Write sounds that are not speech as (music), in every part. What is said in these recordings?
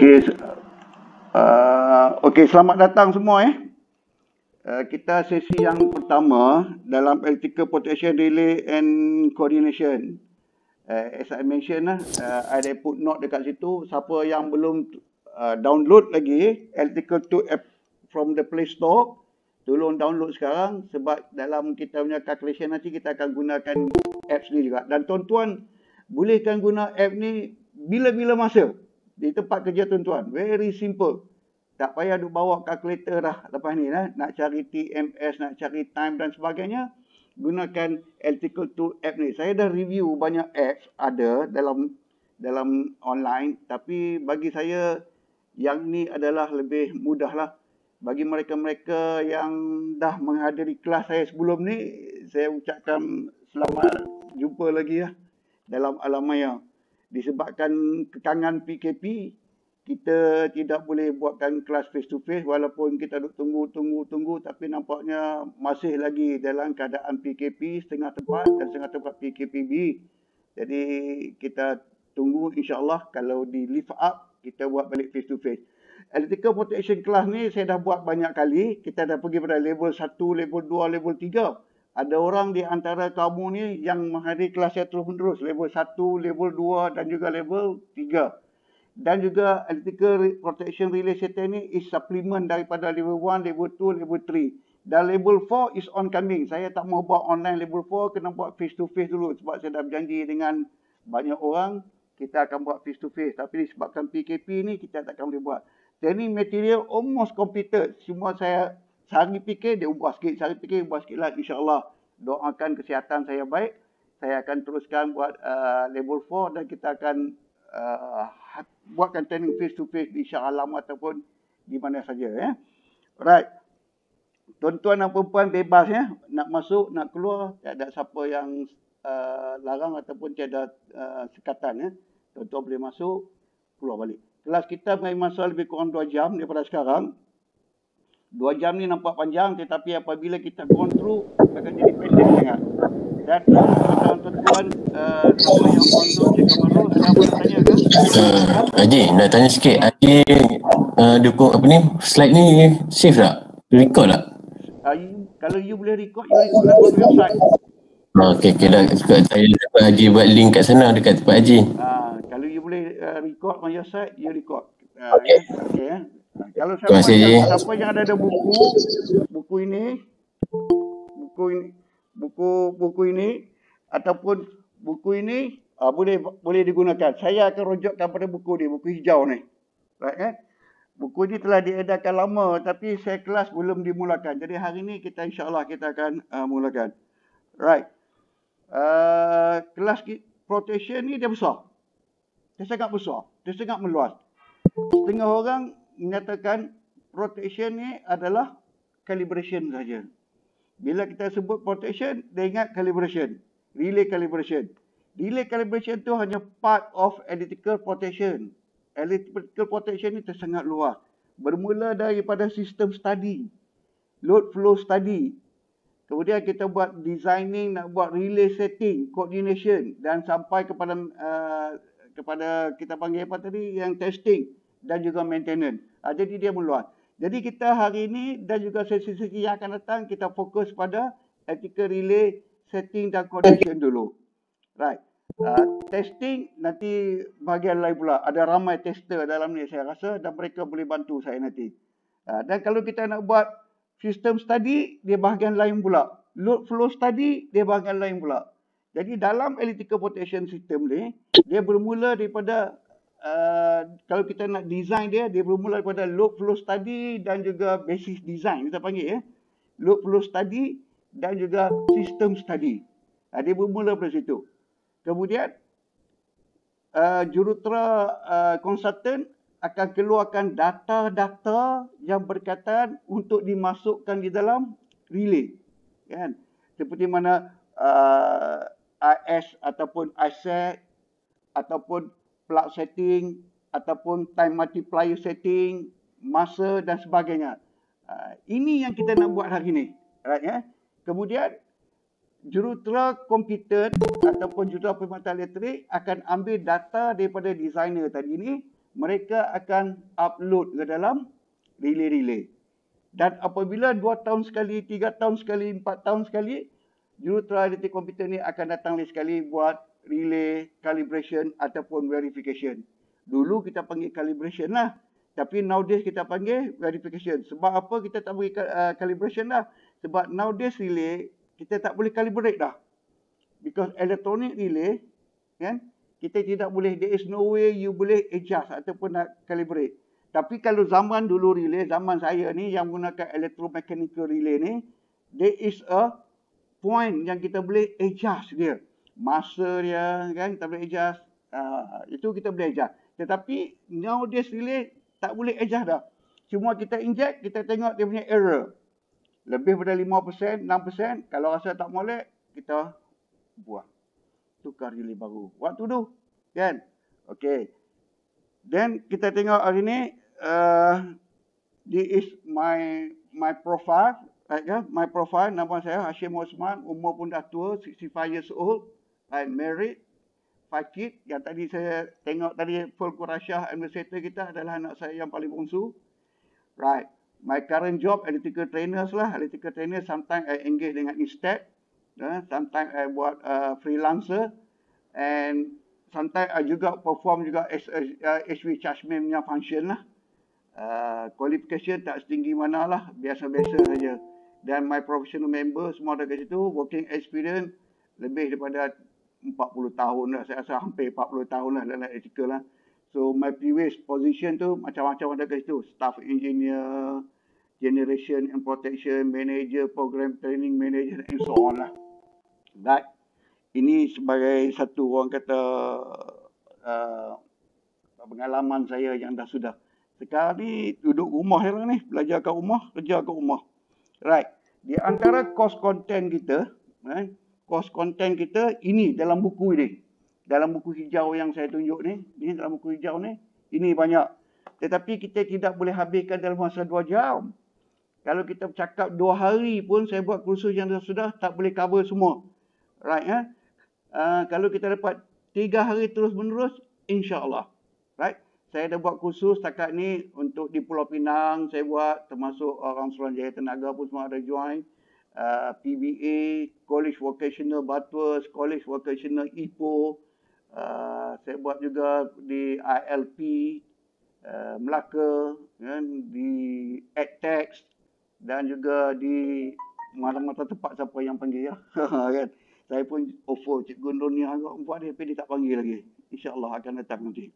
Okey. Uh, Okey, selamat datang semua eh. Uh, kita sesi yang pertama dalam Practical Protection Relay and Coordination. Uh, as I mentioned lah, uh, I put note dekat situ. Siapa yang belum uh, download lagi Practical 2 app from the Play Store, tolong download sekarang sebab dalam kita punya calculation nanti kita akan gunakan apps ni juga. Dan tuan-tuan, bolehkan guna app ni bila-bila masa? di tempat kerja tuan-tuan. Very simple. Tak payah duk bawa kalkulator lah lepas ni lah. Nak cari TMS, nak cari time dan sebagainya. Gunakan Elliptical Tool app ni. Saya dah review banyak apps ada dalam dalam online. Tapi bagi saya yang ni adalah lebih mudah lah. Bagi mereka-mereka yang dah menghadiri kelas saya sebelum ni, saya ucapkan selamat jumpa lagi lah dalam alam maya disebabkan kekangan PKP kita tidak boleh buatkan kelas face to face walaupun kita duk tunggu tunggu tunggu tapi nampaknya masih lagi dalam keadaan PKP setengah tempat dan setengah tempat PKPB jadi kita tunggu insyaallah kalau di lift up kita buat balik face to face Electrical Protection Class ni saya dah buat banyak kali. Kita dah pergi pada level 1, level 2, level 3 ada orang di antara kamu ni yang menghadiri kelas saya terus-menerus. Level 1, level 2 dan juga level 3. Dan juga Electrical Protection Relay Setter ni is supplement daripada level 1, level 2, level 3. Dan level 4 is on coming. Saya tak mau buat online level 4, kena buat face-to-face dulu. Sebab saya dah berjanji dengan banyak orang, kita akan buat face-to-face. Tapi disebabkan PKP ni, kita takkan boleh buat. Training material almost completed. Semua saya Sehari fikir, dia ubah sikit. Sehari fikir, ubah sikit lah. InsyaAllah, doakan kesihatan saya baik. Saya akan teruskan buat uh, level 4 dan kita akan uh, buatkan training face to face di Shah Alam ataupun di mana saja. Ya. Right. Tuan-tuan dan perempuan bebas ya. Nak masuk, nak keluar. Tak ada siapa yang uh, larang ataupun tiada uh, sekatan. Ya. Tuan-tuan boleh masuk, keluar balik. Kelas kita mengenai masa lebih kurang 2 jam daripada sekarang. Dua jam ni nampak panjang tetapi apabila kita gone through akan jadi pendek sangat. Dan eh, tuan-tuan uh, yang gone kita baru ada apa nak tanya ke? Kan? Uh, Haji, nak tanya sikit. Haji uh, eh, dukung apa ni? Slide ni save tak? Record tak? Uh, kalau you boleh record, you record dalam website. Ha, okey, okey. Dah saya dapat Haji buat link kat sana dekat tempat Haji. Ha, kalau you boleh uh, record on your side, you record. Uh, okey. Okay, eh? Kalau siapa, siapa, siapa yang ada, ada buku, buku ini, buku ini, buku buku ini ataupun buku ini uh, boleh boleh digunakan. Saya akan rujukkan pada buku ni, buku hijau ni. Right, kan? Buku ini telah diedarkan lama tapi saya kelas belum dimulakan. Jadi hari ini kita insya Allah kita akan uh, mulakan. Right. Uh, kelas protection ni dia besar. Dia sangat besar. Dia sangat meluas. Setengah orang nyatakan protection ni adalah calibration saja. Bila kita sebut protection, dia ingat calibration. Relay calibration. Relay calibration tu hanya part of analytical protection. Analytical protection ni tersengat luar. Bermula daripada sistem study. Load flow study. Kemudian kita buat designing, nak buat relay setting, coordination. Dan sampai kepada uh, kepada kita panggil apa tadi, yang testing dan juga maintenance. Ha, jadi dia meluas. Jadi kita hari ini dan juga sesi-sesi yang akan datang kita fokus pada ethical relay setting dan condition dulu. Right. Uh, testing nanti bahagian lain pula. Ada ramai tester dalam ni saya rasa dan mereka boleh bantu saya nanti. Uh, dan kalau kita nak buat system study, dia bahagian lain pula. Load flow study, dia bahagian lain pula. Jadi dalam electrical protection system ni, dia bermula daripada Uh, kalau kita nak design dia, dia bermula daripada load flow study dan juga basis design. Kita panggil ya. Load flow study dan juga system study. Ha, dia bermula dari situ. Kemudian, uh, jurutera uh, consultant akan keluarkan data-data yang berkaitan untuk dimasukkan di dalam relay. Kan? Seperti mana uh, IS ataupun ISAC e ataupun plug setting ataupun time multiplier setting, masa dan sebagainya. Uh, ini yang kita nak buat hari ini. Right, yeah? Kemudian, jurutera komputer ataupun jurutera perkhidmatan elektrik akan ambil data daripada designer tadi ini. Mereka akan upload ke dalam relay-relay. Dan apabila 2 tahun sekali, 3 tahun sekali, 4 tahun sekali, jurutera elektrik komputer ini akan datang lagi sekali buat relay, calibration ataupun verification. Dulu kita panggil calibration lah. Tapi nowadays kita panggil verification. Sebab apa kita tak panggil eh, calibration lah? Sebab nowadays relay, kita tak boleh calibrate dah. Because electronic relay, kan? kita tidak boleh, there is no way you boleh adjust ataupun nak calibrate. Tapi kalau zaman dulu relay, zaman saya ni yang menggunakan electromechanical relay ni, there is a point yang kita boleh adjust dia masa dia kan kita boleh adjust uh, itu kita boleh adjust tetapi nowadays really tak boleh adjust dah cuma kita inject kita tengok dia punya error lebih daripada 5% 6% kalau rasa tak molek kita buang tukar relay baru what tu, kan okey then kita tengok hari ni uh, this is my my profile Right, yeah? My profile, nama saya Hashim Osman, umur pun dah tua, 65 years old. I married five yang tadi saya tengok tadi full Qurashah administrator kita adalah anak saya yang paling bongsu. Right. My current job electrical trainers lah. Electrical trainers, sometimes I engage dengan instead. Yeah. Sometimes I buat uh, freelancer. And sometimes I juga perform juga HV uh, charge yang function lah. Uh, qualification tak setinggi mana lah. Biasa-biasa saja. Dan my professional member semua ada kat situ. Working experience lebih daripada 40 tahun lah. Saya rasa hampir 40 tahun lah dalam etika lah. So, my previous position tu macam-macam ada kat situ. Staff engineer, generation and protection manager, program training manager and so on lah. Right, ini sebagai satu orang kata uh, pengalaman saya yang dah sudah. Sekarang ni duduk rumah sekarang ni. Belajar kat rumah, kerja kat rumah. Right. Di antara course content kita, eh, kos konten kita ini dalam buku ini. Dalam buku hijau yang saya tunjuk ni, ini dalam buku hijau ni, ini banyak. Tetapi kita tidak boleh habiskan dalam masa dua jam. Kalau kita bercakap dua hari pun saya buat kursus yang sudah, sudah tak boleh cover semua. Right ya. Eh? Uh, kalau kita dapat tiga hari terus menerus insyaallah Right? Saya dah buat kursus setakat ni untuk di Pulau Pinang saya buat termasuk orang Seronjaya Tenaga pun semua ada join. Uh, PBA, College Vocational Bathurst, College Vocational Ipoh. Uh, saya buat juga di ILP uh, Melaka, kan, di Edtech, dan juga di mana-mana tempat siapa yang panggil ya. (laughs) kan. Saya pun offer Cikgu Nurnia agak buat dia tapi dia tak panggil lagi. InsyaAllah akan datang nanti.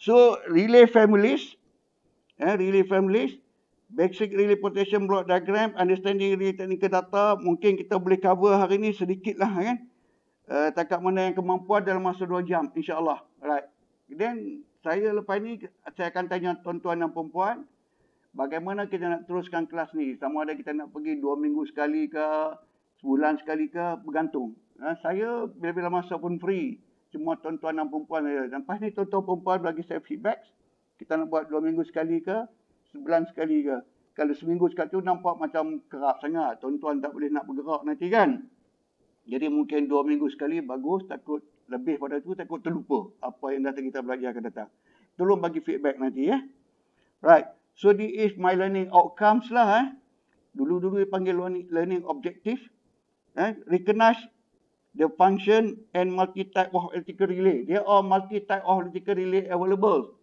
So, relay families. Eh, relay families basic relay protection block diagram, understanding relay technical data, mungkin kita boleh cover hari ni sedikit lah kan. Uh, takat mana yang kemampuan dalam masa 2 jam, insyaAllah. Right. Then, saya lepas ni, saya akan tanya tuan-tuan dan perempuan, bagaimana kita nak teruskan kelas ni? Sama ada kita nak pergi 2 minggu sekali ke, sebulan sekali ke, bergantung. Uh, saya bila-bila masa pun free. semua tuan-tuan dan perempuan saja. Dan lepas ni tuan-tuan perempuan bagi saya feedback, kita nak buat 2 minggu sekali ke, sebulan sekali ke. Kalau seminggu sekali tu nampak macam kerap sangat. Tuan-tuan tak boleh nak bergerak nanti kan. Jadi mungkin dua minggu sekali bagus. Takut lebih pada tu takut terlupa apa yang datang kita belajar akan datang. Tolong bagi feedback nanti ya. Right. So this is my learning outcomes lah. Eh. Dulu-dulu dipanggil learning, learning objective. Eh. Recognize the function and multi-type of electrical relay. There are multi-type of electrical relay available.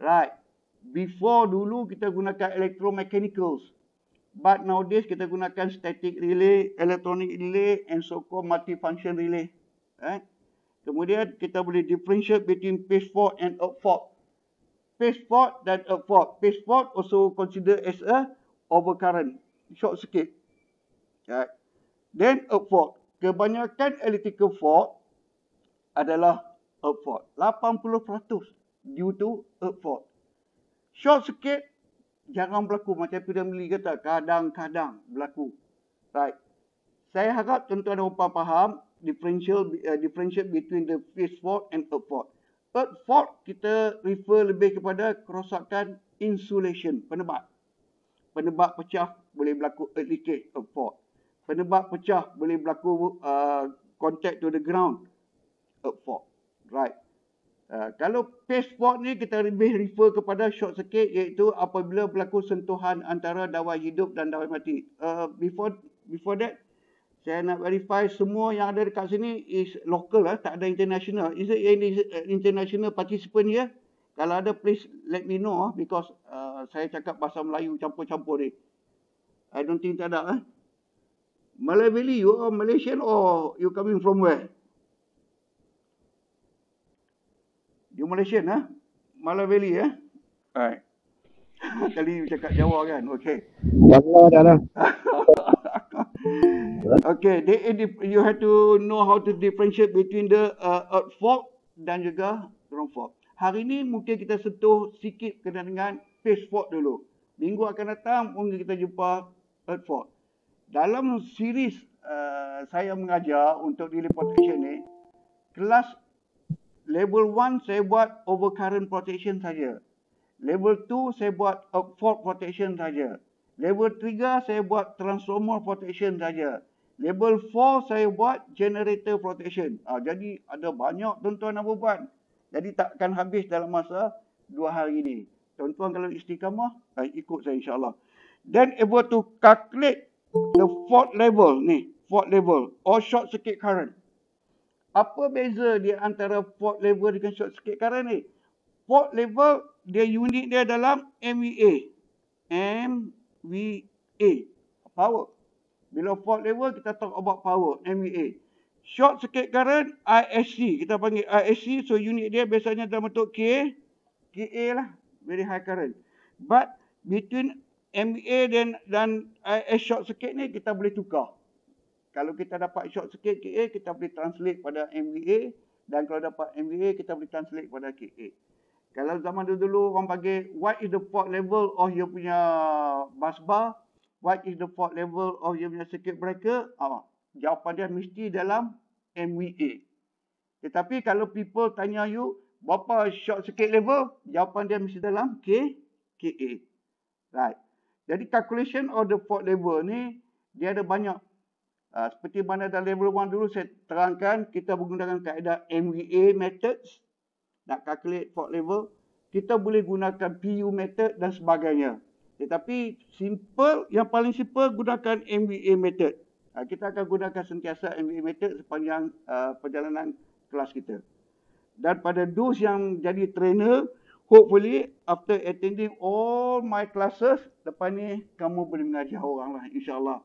Right. Before dulu kita gunakan electromechanicals. But nowadays kita gunakan static relay, electronic relay and so-called multifunction relay. Right? Kemudian kita boleh differentiate between phase fault and up fault. Phase fault dan up fault. Phase fault also considered as a overcurrent. Short sikit. Right? Then up fault. Kebanyakan electrical fault adalah up fault. 80% due to up fault short sikit jarang berlaku macam piramidi kata kadang-kadang berlaku right saya harap tuan-tuan dan puan faham differential uh, differential between the face fault and earth fault earth fault kita refer lebih kepada kerosakan insulation penebat penebat pecah boleh berlaku earth leakage earth fault penebat pecah boleh berlaku uh, contact to the ground earth fault right Ah, kalau pace walk ni kita lebih refer kepada short circuit iaitu apabila berlaku sentuhan antara dawai hidup dan dawai mati. Uh, before before that, saya nak verify semua yang ada dekat sini is local lah, tak ada international. Is it any international participant here? Kalau ada please let me know ah, because uh, saya cakap bahasa Melayu campur-campur ni. I don't think tak ada lah. Eh? Malay Valley, you are Malaysian or you coming from where? You Malaysian, ha? Malaveli, ya? Ha? Alright. Kali (laughs) ni cakap Jawa kan? Okay. Jawa dah lah. (laughs) okay, they, eh, you have to know how to differentiate between the uh, earth fork dan juga ground fork. Hari ni mungkin kita sentuh sikit kena dengan face fork dulu. Minggu akan datang mungkin kita jumpa earth fork. Dalam series uh, saya mengajar untuk teleportation ni, kelas Level 1 saya buat overcurrent protection saja. Level 2 saya buat fault protection saja. Level 3 saya buat transformer protection saja. Level 4 saya buat generator protection. Ha, jadi ada banyak tuan-tuan nak buat. Jadi takkan habis dalam masa 2 hari ini. Tuan-tuan kalau istiqamah, ah, ikut saya insyaAllah. Then able to calculate the fault level ni. Fault level or short circuit current apa beza dia antara port level dengan short circuit current ni? Fault level dia unit dia dalam MVA. MVA. Power. Bila port level kita talk about power. MVA. Short circuit current ISC. Kita panggil ISC. So unit dia biasanya dalam bentuk K. KA lah. Very high current. But between MVA dan, dan IS short circuit ni kita boleh tukar kalau kita dapat short sikit KA, kita boleh translate pada MVA. Dan kalau dapat MVA, kita boleh translate pada KA. Kalau zaman dulu-dulu orang panggil, what is the port level of your punya bus bar? What is the port level of your punya circuit breaker? Ah, jawapan dia mesti dalam MVA. Tetapi kalau people tanya you, berapa short circuit level? Jawapan dia mesti dalam K, KA. Right. Jadi calculation of the port level ni, dia ada banyak Ah, seperti mana dalam level 1 dulu saya terangkan, kita menggunakan kaedah MVA methods nak calculate fault level. Kita boleh gunakan PU method dan sebagainya. Tetapi simple, yang paling simple gunakan MVA method. Ah, kita akan gunakan sentiasa MVA method sepanjang ah, perjalanan kelas kita. Dan pada those yang jadi trainer, hopefully after attending all my classes, depan ni kamu boleh mengajar orang lah insyaAllah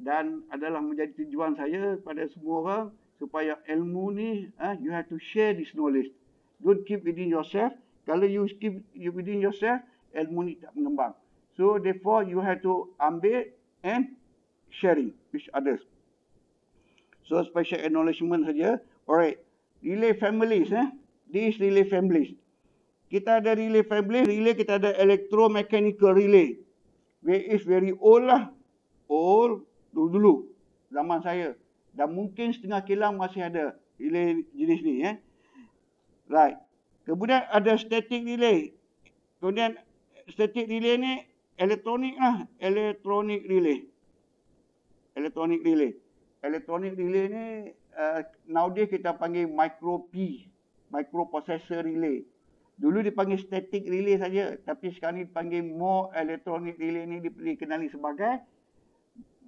dan adalah menjadi tujuan saya kepada semua orang supaya ilmu ni eh, you have to share this knowledge. Don't keep within yourself. Kalau you keep you within yourself, ilmu ni tak mengembang. So therefore you have to ambil and sharing with others. So special acknowledgement saja. Alright. Relay families eh. This relay families. Kita ada relay families. relay kita ada electromechanical relay. Which is very old lah. Old dulu dulu zaman saya dan mungkin setengah kilang masih ada relay jenis ni eh. Right. Kemudian ada static relay. Kemudian static relay ni elektronik lah, elektronik relay. Elektronik relay. Elektronik relay ni uh, nowadays kita panggil micro P, microprocessor relay. Dulu dipanggil static relay saja, tapi sekarang dipanggil more elektronik relay ni dikenali sebagai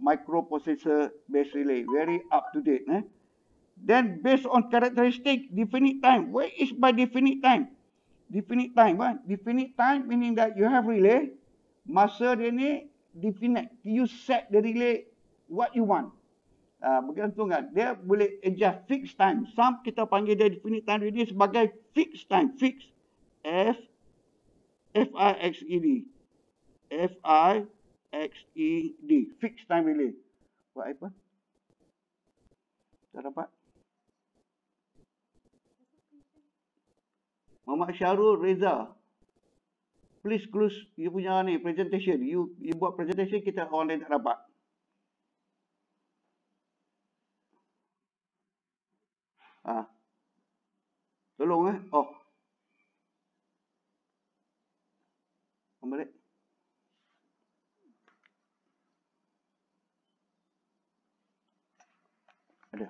microprocessor based relay. Very up to date. Eh? Then based on characteristic, definite time. Where is by definite time? Definite time. Eh? Definite time meaning that you have relay. Masa dia ni definite. You set the relay what you want. Uh, bergantung kan. Dia boleh adjust fixed time. Some kita panggil dia definite time ini sebagai fixed time. Fixed. F. F-I-X-E-D. f i e XED. Fixed time relay. Buat apa? Tak dapat. Muhammad Syarul Reza. Please close you punya ni presentation. You, you buat presentation kita orang lain tak dapat. Ha. Tolong eh. Oh. Kembali. Ada.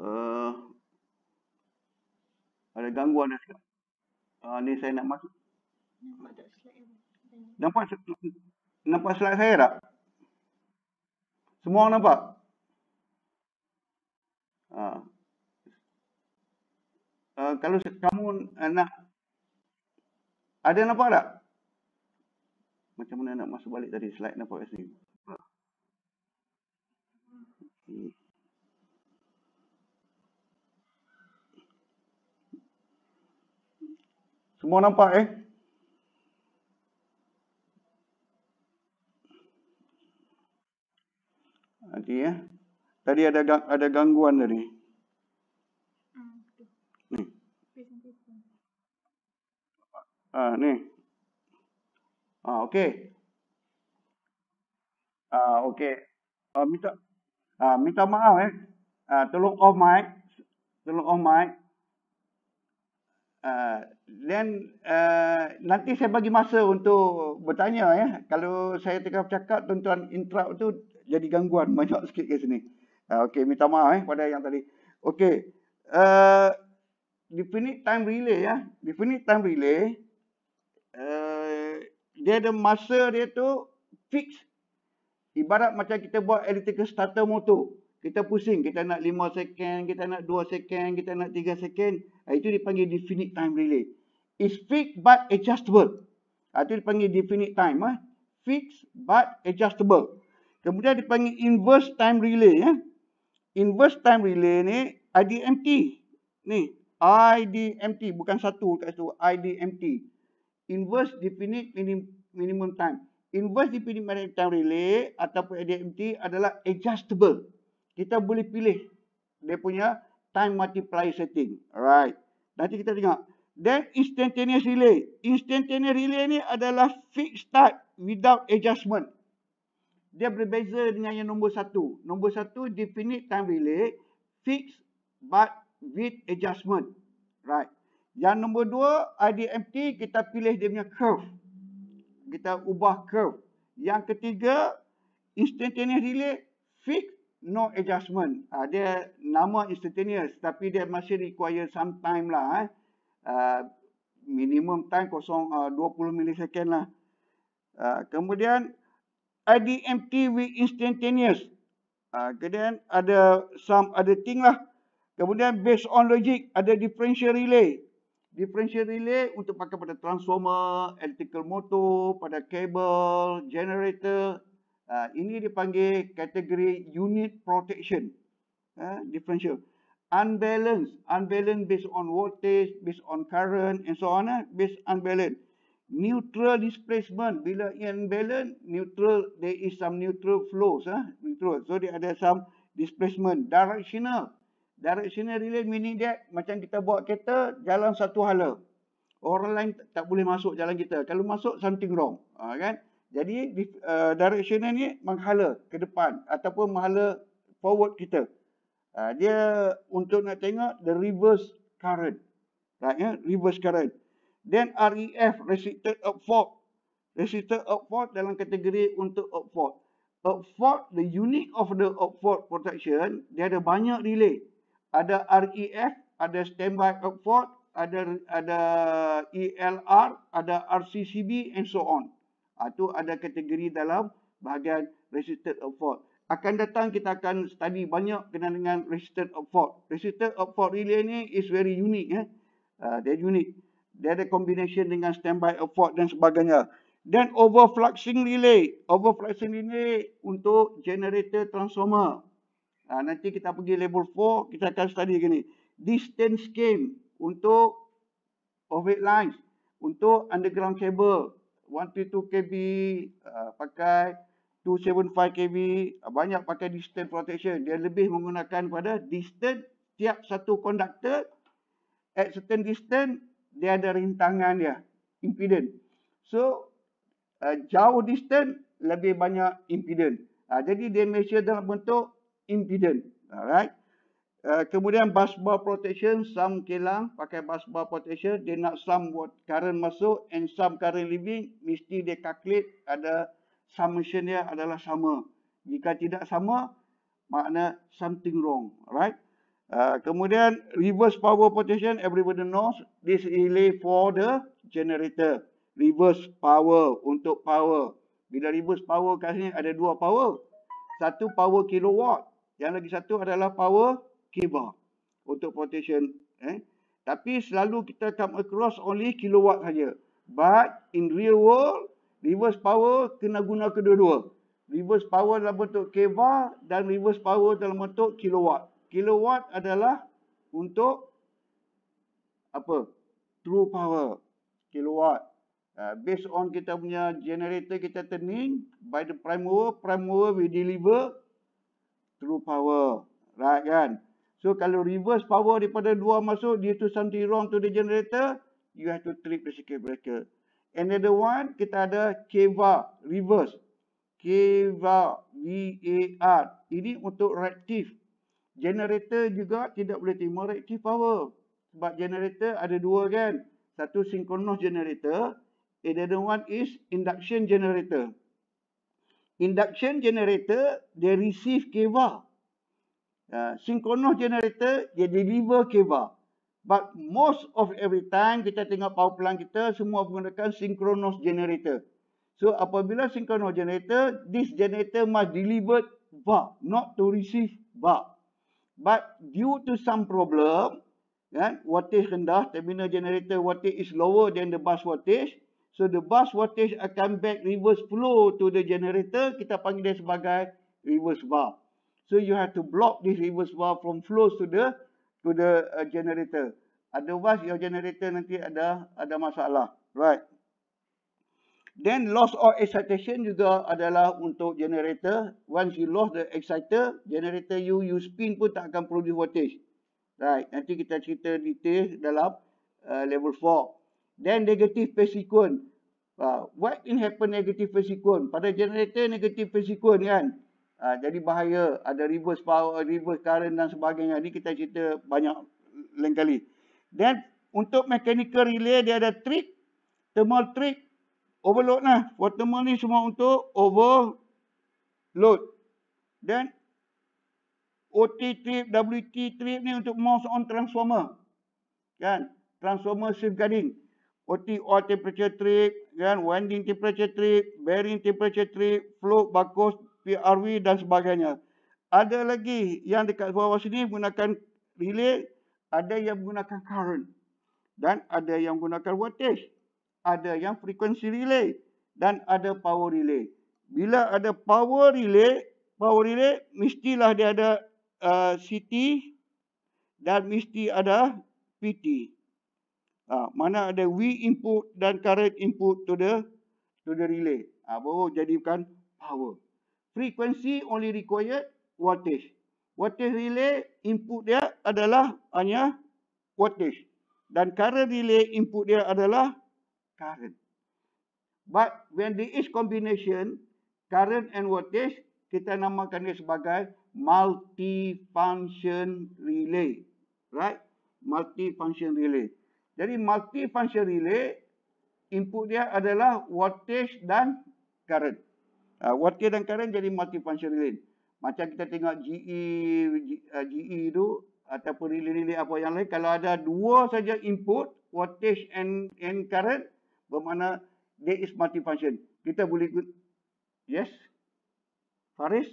Uh, ada gangguan dah sekarang. Uh, ni saya nak masuk. Nampak slide. Nampak nampak saya tak? Semua orang nampak? Ha. Uh, kalau kamu nak ada nampak tak? macam mana nak masuk balik dari slide nampak kat sini okay. semua nampak eh nanti ya eh? tadi ada ada gangguan tadi ah ni Ha, okey. ah okey. ah minta ah minta maaf eh. ah tolong off mic. Tolong off mic. ah then uh, nanti saya bagi masa untuk bertanya ya. Eh. Kalau saya tengah bercakap tuan-tuan interrupt tu jadi gangguan (laughs) banyak sikit kat sini. Ha, okey, minta maaf eh pada yang tadi. Okey. Uh, definite time relay ya. Definite time relay dia ada masa dia tu fix. Ibarat macam kita buat electrical starter motor. Kita pusing. Kita nak 5 second. Kita nak 2 second. Kita nak 3 second. Ah, itu dipanggil definite time relay. It's fixed but adjustable. Ah, itu dipanggil definite time. Ha? Fixed but adjustable. Kemudian dipanggil inverse time relay. Ya? Inverse time relay ni IDMT. Ni. IDMT. Bukan satu kat situ. IDMT. Inverse definite minimum minimum time. Inverse dependent magnetic time relay ataupun ADMT adalah adjustable. Kita boleh pilih dia punya time multiplier setting. Alright. Nanti kita tengok. Then instantaneous relay. Instantaneous relay ni adalah fixed start without adjustment. Dia berbeza dengan yang nombor satu. Nombor satu definite time relay. Fixed but with adjustment. Right. Yang nombor dua, IDMT, kita pilih dia punya curve kita ubah curve. Yang ketiga, instantaneous delay, fix no adjustment. Ha, dia nama instantaneous tapi dia masih require some time lah. Eh. Uh, minimum time kosong ah, uh, 20 milisekend lah. Uh, kemudian, IDMT with instantaneous. Uh, kemudian ada some other thing lah. Kemudian based on logic ada differential relay differential relay untuk pakai pada transformer, electrical motor, pada kabel, generator. Ha, ini dipanggil kategori unit protection. Ha, differential. Unbalanced. Unbalanced based on voltage, based on current and so on. Eh? based unbalanced. Neutral displacement. Bila e unbalanced, neutral, there is some neutral flows. Uh, neutral. So, there are some displacement. Directional directional relay mini dia macam kita buat kereta jalan satu hala. Orang lain tak boleh masuk jalan kita. Kalau masuk something wrong. Ha, kan? Jadi uh, directional ni menghala ke depan ataupun menghala forward kita. Ha, dia untuk nak tengok the reverse current. Right, ya? Reverse current. Then REF, restricted upward. Resistor upward dalam kategori untuk upward. Upward, the unit of the upward protection, dia ada banyak relay ada REF, ada standby effort, ada ada ELR, ada RCCB and so on. Itu ha, ada kategori dalam bahagian resisted effort. Akan datang kita akan study banyak kena dengan resisted effort. Resisted effort relay ni is very unique eh. Ha, dia unique. Dia ada combination dengan standby effort dan sebagainya. Dan overfluxing relay. Overfluxing relay untuk generator transformer. Ha, nanti kita pergi level 4, kita akan study gini. Distance scheme untuk overhead lines, untuk underground cable. 122 kb, uh, pakai 275 kb, uh, banyak pakai distance protection. Dia lebih menggunakan pada distance. Tiap satu conductor, at certain distance, dia ada rintangan dia, impedance. So, uh, jauh distance, lebih banyak impedance. Uh, jadi, dia measure dalam bentuk impedance. Alright. Uh, kemudian bus bar protection, some kilang pakai bus bar protection, dia nak some what current masuk and some current leaving, mesti dia calculate ada summation dia adalah sama. Jika tidak sama, makna something wrong. Alright. Uh, kemudian reverse power protection, everybody knows, this relay for the generator. Reverse power untuk power. Bila reverse power kat sini ada dua power. Satu power kilowatt. Yang lagi satu adalah power kibar untuk potation. Eh? Tapi selalu kita come across only kilowatt saja. But in real world, reverse power kena guna kedua-dua. Reverse power dalam bentuk kibar dan reverse power dalam bentuk kilowatt. Kilowatt adalah untuk apa? True power. Kilowatt. Uh, based on kita punya generator kita turning, by the prime mover, prime mover we deliver true power. Right kan? So kalau reverse power daripada dua masuk, dia tu something wrong to the generator, you have to trip the circuit breaker. Another one, kita ada keva reverse. keva V-A-R. Ini untuk reactive Generator juga tidak boleh terima reactive power. Sebab generator ada dua kan? Satu synchronous generator, another one is induction generator. Induction generator, dia receive keva. Uh, synchronous generator, dia deliver keva. But most of every time, kita tengok power plant kita, semua menggunakan synchronous generator. So, apabila synchronous generator, this generator must deliver va, not to receive va. But due to some problem, kan, ya, voltage rendah, terminal generator voltage is lower than the bus voltage, So the bus voltage akan back reverse flow to the generator. Kita panggil dia sebagai reverse valve. So you have to block this reverse valve from flows to the to the uh, generator. Otherwise your generator nanti ada ada masalah. Right. Then loss of excitation juga adalah untuk generator. Once you lost the exciter, generator you you spin pun tak akan produce voltage. Right. Nanti kita cerita detail dalam uh, level 4. Then negative phase sequence. Uh, ah, what can happen negative phase sequence? Pada generator negative phase sequence kan. Uh, jadi bahaya ada reverse power, reverse current dan sebagainya. Ini kita cerita banyak lain kali. Then untuk mechanical relay dia ada trick. Thermal trick. Overload lah. For thermal ni semua untuk overload. Then OT trip, WT trip ni untuk mouse on transformer. Kan? Transformer safeguarding. OT OTR temperature trip kan, winding temperature trip, bearing temperature trick, float bagus, PRV dan sebagainya. Ada lagi yang dekat bawah sini menggunakan relay, ada yang menggunakan current. Dan ada yang menggunakan wattage, Ada yang frequency relay. Dan ada power relay. Bila ada power relay, power relay mestilah dia ada uh, CT dan mesti ada PT uh, mana ada V input dan current input to the to the relay. Uh, baru jadikan power. Frequency only required voltage. Voltage relay input dia adalah hanya voltage. Dan current relay input dia adalah current. But when there is combination, current and voltage, kita namakan dia sebagai function relay. Right? Multi-function relay. Jadi multi function relay input dia adalah voltage dan current. Uh, voltage dan current jadi multifunction relay. Macam kita tengok GE GE, uh, ah, GE itu ataupun relay-relay apa yang lain kalau ada dua saja input voltage and and current bermakna dia is multi function? Kita boleh ikut. Yes. Faris.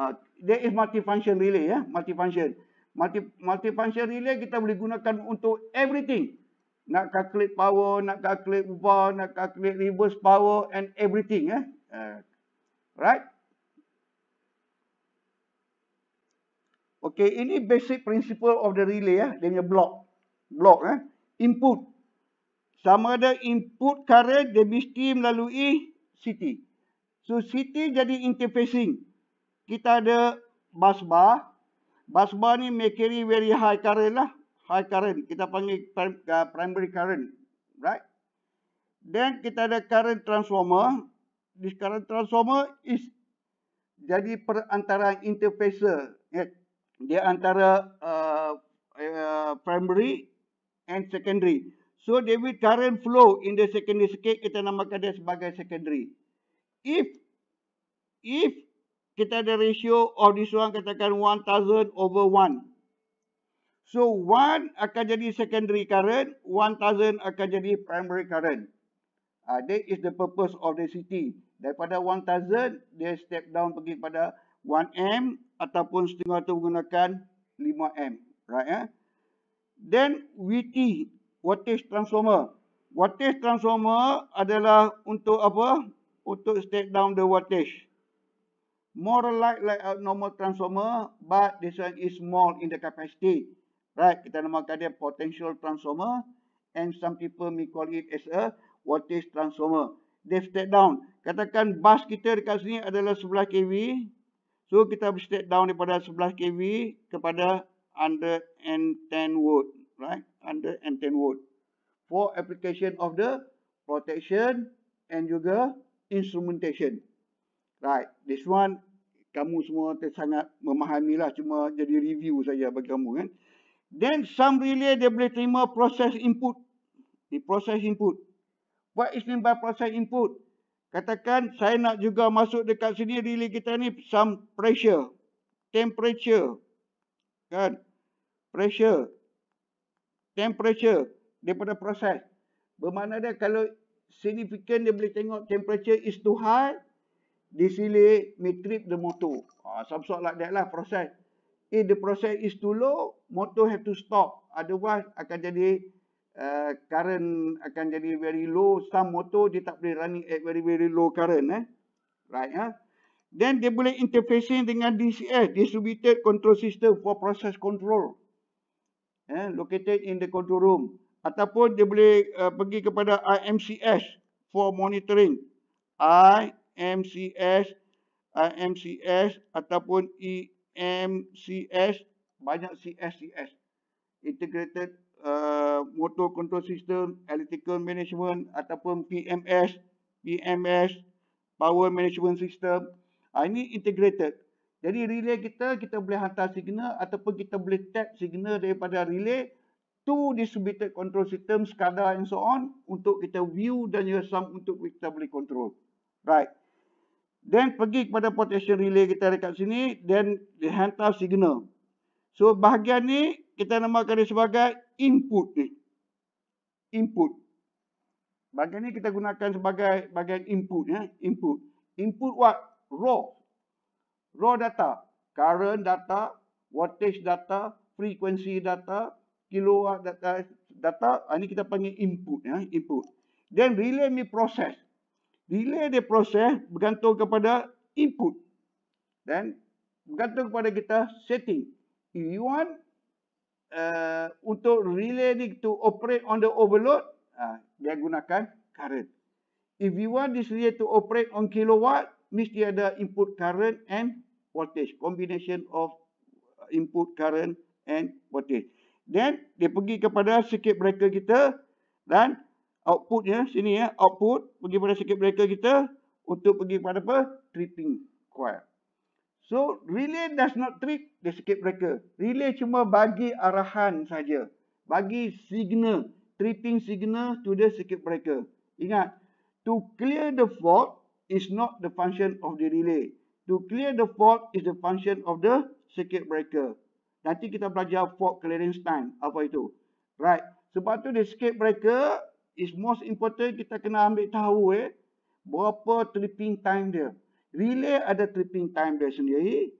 Ah uh, dia is multi function relay ya, multi function multi multi function relay kita boleh gunakan untuk everything nak calculate power nak calculate bar nak calculate reverse power and everything eh uh, right Okay, ini basic principle of the relay eh dia punya block block eh input sama ada input current DBT melalui CT so CT jadi interfacing kita ada bus bar busbar ni may very high current lah. High current. Kita panggil uh, primary current. Right? Then kita ada current transformer. This current transformer is jadi perantara interfacer. Yeah. Dia antara uh, uh, primary and secondary. So, there will current flow in the secondary circuit. Kita namakan dia sebagai secondary. If if kita ada ratio of this one katakan 1000 over 1. So 1 akan jadi secondary current, 1000 akan jadi primary current. Uh, ah, that is the purpose of the city. Daripada 1000, dia step down pergi kepada 1M ataupun setengah tu menggunakan 5M. Right, eh? Then VT, voltage transformer. Voltage transformer adalah untuk apa? Untuk step down the voltage more like like a normal transformer but this one is small in the capacity right kita namakan dia potential transformer and some people may call it as a voltage transformer They step down katakan bus kita dekat sini adalah 11 kV so kita step down daripada 11 kV kepada 110 volt right 110 volt for application of the protection and juga instrumentation right this one kamu semua sangat memahamilah cuma jadi review saja bagi kamu kan. Then some relay dia boleh terima proses input. Di proses input. What is mean by process input? Katakan saya nak juga masuk dekat sini relay kita ni some pressure. Temperature. Kan? Pressure. Temperature daripada proses. Bermakna dia kalau significant dia boleh tengok temperature is too high. Di sini may trip the motor. Uh, some sort like that lah proses. If the process is too low, motor have to stop. Otherwise, akan jadi uh, current akan jadi very low. Some motor dia tak boleh running at very very low current. Eh? Right? Huh? Ha? Then, dia boleh interfacing dengan DCS. Distributed Control System for Process Control. Eh? Located in the control room. Ataupun dia boleh uh, pergi kepada IMCS for monitoring. I MCS, uh, MCS ataupun EMCS, banyak CS CS Integrated uh, Motor Control System, Electrical Management ataupun PMS, PMS, Power Management System. Uh, ini integrated. Jadi relay kita, kita boleh hantar signal ataupun kita boleh tap signal daripada relay to distributed control system, SCADA and so on untuk kita view dan juga untuk kita boleh control. Right. Then pergi kepada potential relay kita dekat sini. Then dihantar signal. So bahagian ni kita namakan dia sebagai input ni. Input. Bahagian ni kita gunakan sebagai bahagian input. Ya. Input. Input what? Raw. Raw data. Current data. Voltage data. Frequency data. Kilowatt data. data. Ini ah, kita panggil input. ya Input. Then relay me proses delay dia proses bergantung kepada input dan bergantung kepada kita setting if you want uh, untuk relay ni to operate on the overload uh, dia gunakan current if you want this relay to operate on kilowatt mesti ada input current and voltage combination of input current and voltage then dia pergi kepada circuit breaker kita dan Output ya sini ya output pergi pada circuit breaker kita untuk pergi pada apa tripping coil so relay does not trip the circuit breaker relay cuma bagi arahan saja bagi signal tripping signal to the circuit breaker ingat to clear the fault is not the function of the relay to clear the fault is the function of the circuit breaker nanti kita belajar fault clearance time apa itu right sebab tu the circuit breaker is most important kita kena ambil tahu eh berapa tripping time dia. Relay ada tripping time dia sendiri,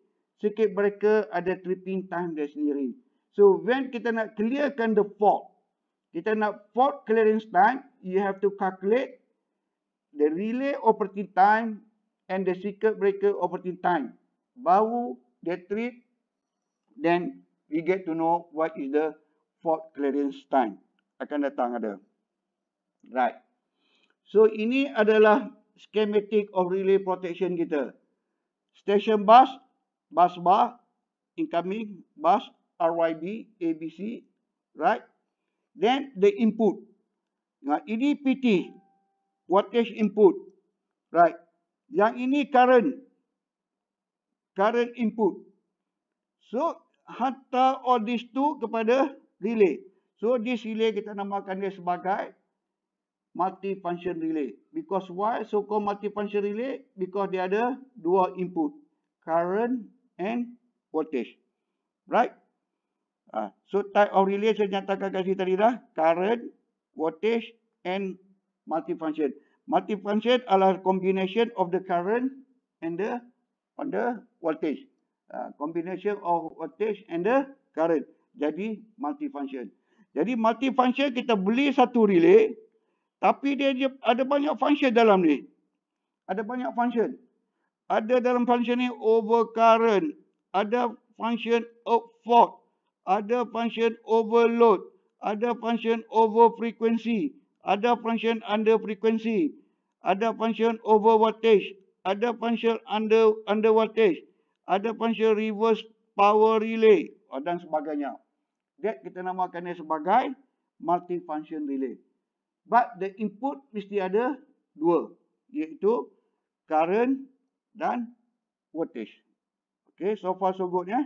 circuit breaker ada tripping time dia sendiri. So when kita nak clearkan the fault, kita nak fault clearance time, you have to calculate the relay operating time and the circuit breaker operating time. Baru get trip then we get to know what is the fault clearance time akan datang ada. Right. So ini adalah schematic of relay protection kita. Station bus, bus bar, incoming bus, RYB, ABC. Right. Then the input. Nah, ini PT. Voltage input. Right. Yang ini current. Current input. So, hantar all these two kepada relay. So, this relay kita namakan dia sebagai multi-function relay. Because why so-called multi-function relay? Because dia ada dua input. Current and voltage. Right? Uh, so type of relay saya nyatakan kat sini tadi dah. Current, voltage and multi-function. Multi-function adalah combination of the current and the on the voltage. Uh, combination of voltage and the current. Jadi multi-function. Jadi multi-function kita beli satu relay. Tapi dia, dia ada banyak function dalam ni. Ada banyak function. Ada dalam function ni overcurrent. Ada function upfault. Ada function overload. Ada function over frequency. Ada function under frequency. Ada function over voltage. Ada function under under voltage. Ada function reverse power relay ah, dan sebagainya. That kita namakan ini sebagai multi function relay. But the input mesti ada dua. Iaitu current dan voltage. Okay, so far so good ya.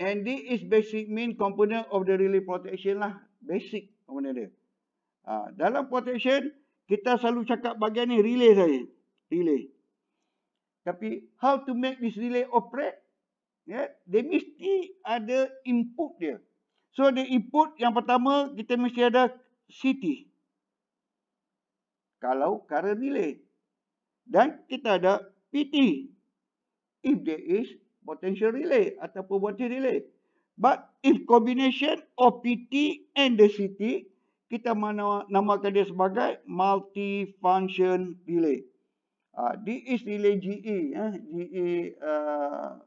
And this is basic main component of the relay protection lah. Basic component dia. Ha, dalam protection, kita selalu cakap bagian ni relay saja. Relay. Tapi how to make this relay operate? Yeah, they mesti ada input dia. So the input yang pertama kita mesti ada CT, Kalau current relay. Dan kita ada PT. If there is potential relay ataupun voltage relay. But if combination of PT and the CT kita namakan dia sebagai multifunction relay. Uh, this is relay GE. Eh? GE uh,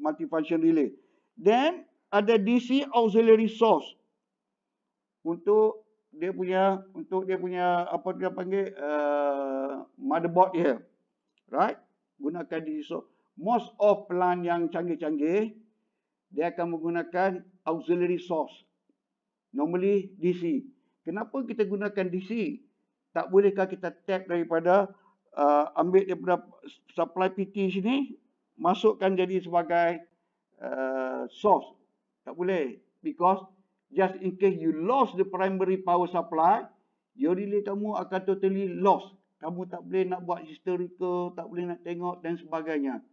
multifunction relay. Then ada DC auxiliary source. Untuk dia punya untuk dia punya apa dia panggil uh, motherboard dia. Right? Gunakan di so most of plan yang canggih-canggih dia akan menggunakan auxiliary source. Normally DC. Kenapa kita gunakan DC? Tak bolehkah kita tap daripada uh, ambil daripada supply PT sini masukkan jadi sebagai uh, source. Tak boleh because just in case you lost the primary power supply, your relay kamu akan totally lost. Kamu tak boleh nak buat historical, tak boleh nak tengok dan sebagainya.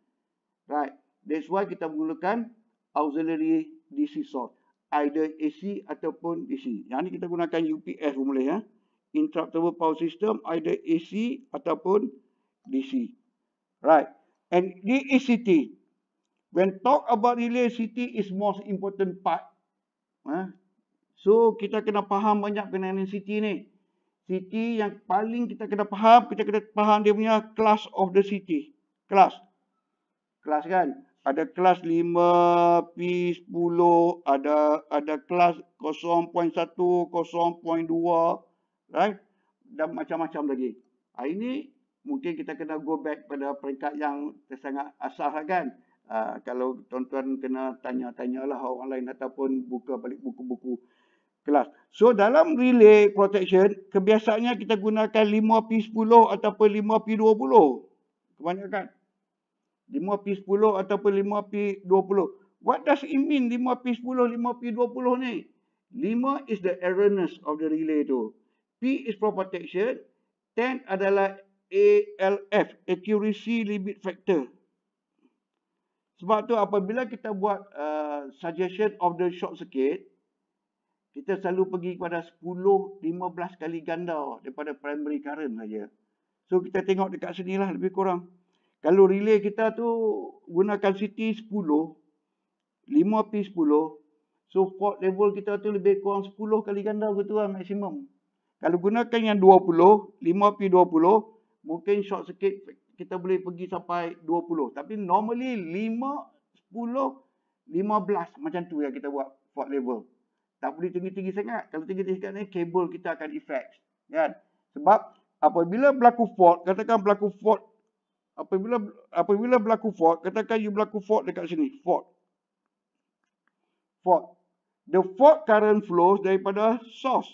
Right. That's why kita menggunakan auxiliary DC source. Either AC ataupun DC. Yang ni kita gunakan UPS pun boleh. Ya. Interruptible power system, either AC ataupun DC. Right. And the DECT. When talk about relay CT is most important part. Huh? So kita kena faham banyak kenaan city ni. City yang paling kita kena faham, kita kena faham dia punya class of the city. Class. Class kan? Ada class 5, P10, ada ada class 0.1, 0.2. Right? Dan macam-macam lagi. Ha, ini mungkin kita kena go back pada peringkat yang tersangat asal lah kan? Uh, kalau tuan-tuan kena tanya tanya lah orang lain ataupun buka balik buku-buku kelas. So dalam relay protection, kebiasaannya kita gunakan 5P10 ataupun 5P20. Kebanyakan. 5P10 ataupun 5P20. What does it mean 5P10, 5P20 ni? 5 is the erroneous of the relay tu. P is for protection. 10 adalah ALF, accuracy limit factor. Sebab tu apabila kita buat uh, suggestion of the short circuit, kita selalu pergi kepada 10-15 kali ganda daripada primary current saja. So kita tengok dekat sini lah lebih kurang. Kalau relay kita tu gunakan CT 10, 5P 10, so fault level kita tu lebih kurang 10 kali ganda gitu lah maksimum. Kalau gunakan yang 20, 5P 20, mungkin short sikit kita boleh pergi sampai 20. Tapi normally 5, 10, 15 macam tu yang kita buat fault level. Tak boleh tinggi-tinggi sangat. Kalau tinggi-tinggi sangat ni, kabel kita akan effect. Kan? Sebab apabila berlaku fault, katakan berlaku fault. Apabila apabila berlaku fault, katakan you berlaku fault dekat sini. Fault. Fault. The fault current flows daripada source.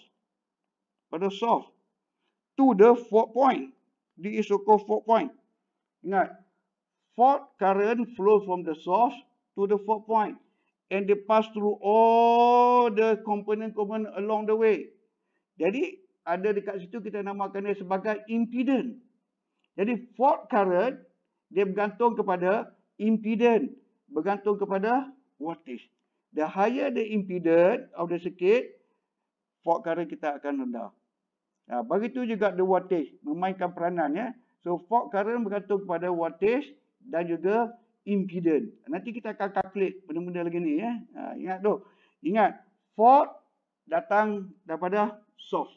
Pada source. To the fault point. This is so called fault point. Ingat. Fault current flows from the source to the fault point and they pass through all the component-component along the way. Jadi ada dekat situ kita namakan dia sebagai impedance. Jadi fault current dia bergantung kepada impedance, bergantung kepada wattage. The higher the impedance of the circuit, fault current kita akan rendah. Nah, begitu juga the wattage memainkan peranan ya. So fault current bergantung kepada wattage dan juga impedant. Nanti kita akan calculate benda-benda lagi ni. Ya. Ha, ingat tu. Ingat. Fault datang daripada source.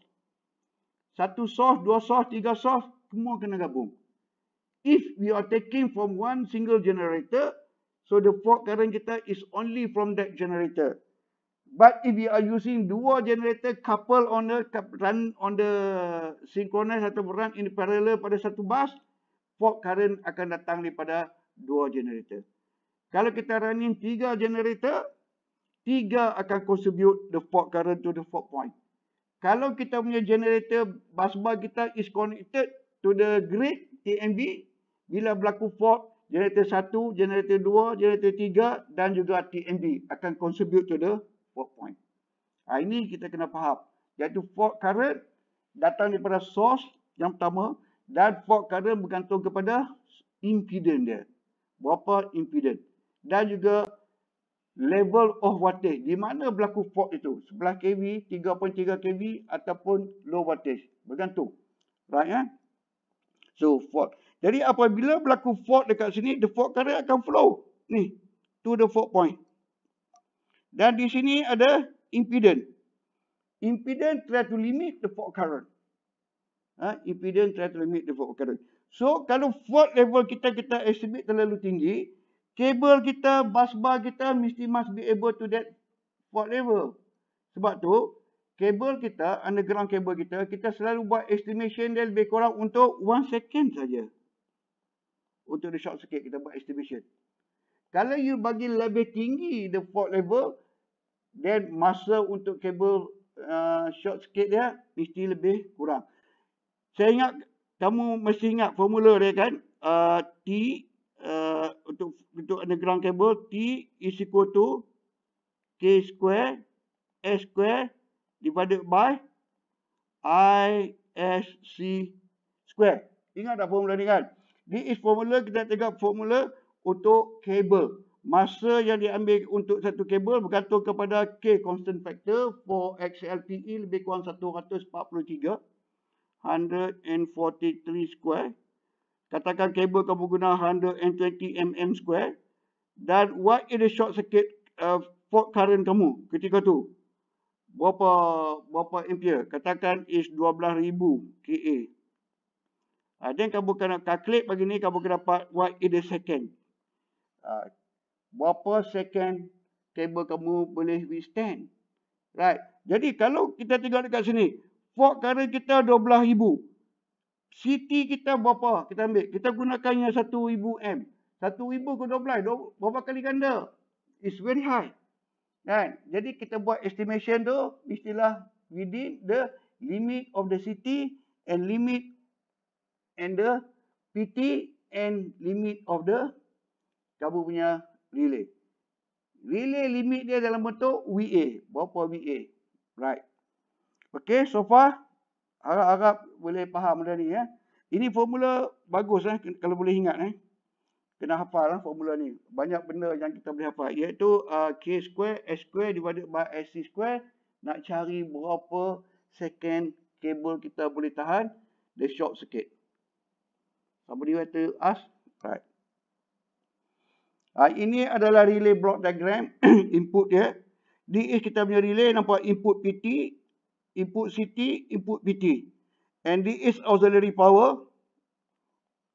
Satu source, dua source, tiga source. Semua kena gabung. If we are taking from one single generator. So the fault current kita is only from that generator. But if we are using dua generator couple on the run on the synchronous atau run in parallel pada satu bus. Fault current akan datang daripada dua generator. Kalau kita running tiga generator, tiga akan contribute the fault current to the fault point. Kalau kita punya generator busbar kita is connected to the grid TMB, bila berlaku fault, generator satu, generator dua, generator tiga dan juga TMB akan contribute to the fault point. Ha, ini kita kena faham. Iaitu fault current datang daripada source yang pertama dan fault current bergantung kepada impedance dia berapa impedan dan juga level of voltage di mana berlaku fault itu 11 kV 3.3 kV ataupun low voltage bergantung right eh? so fault jadi apabila berlaku fault dekat sini the fault current akan flow ni to the fault point dan di sini ada impedan impedan try to limit the fault current ha? impedan try to limit the fault current So, kalau fault level kita, kita exhibit terlalu tinggi, kabel kita, bus bar kita mesti must be able to that fault level. Sebab tu, kabel kita, underground kabel kita, kita selalu buat estimation dia lebih kurang untuk 1 second saja Untuk the short circuit, kita buat estimation. Kalau you bagi lebih tinggi the fault level, then masa untuk kabel uh, short circuit dia mesti lebih kurang. Saya ingat kamu mesti ingat formula dia kan uh, T uh, untuk untuk underground cable T is equal to K square S square divided by I S C square ingat tak formula ni kan ni is formula kita tengok formula untuk cable masa yang diambil untuk satu kabel bergantung kepada K constant factor for XLPE lebih kurang 143 143 square. Katakan kabel kamu guna 120 mm square. Dan what is the short circuit uh, fault current kamu ketika tu? Berapa berapa ampere? Katakan is 12,000 KA. Uh, then kamu kena calculate pagi ni kamu kena dapat what is the second. Uh, berapa second kabel kamu boleh withstand. Right. Jadi kalau kita tengok dekat sini. Ford kara kita 12,000. City kita berapa kita ambil? Kita gunakan yang 1,000 M. 1,000 ke 12, berapa kali ganda? It's very high. Kan? Jadi kita buat estimation tu, istilah within the limit of the city and limit and the PT and limit of the kamu punya relay. Relay limit dia dalam bentuk VA. Berapa VA? Right. Okey, so far harap-harap boleh faham benda ni ya. Ini formula bagus eh kalau boleh ingat eh. Kena hafal lah formula ni. Banyak benda yang kita boleh hafal iaitu uh, k square s square divided by sc square nak cari berapa second kabel kita boleh tahan the short circuit. Somebody dia to ask? Right. Uh, ini adalah relay block diagram (clears throat) input dia. DA kita punya relay nampak input PT, input CT, input PT. And this is auxiliary power.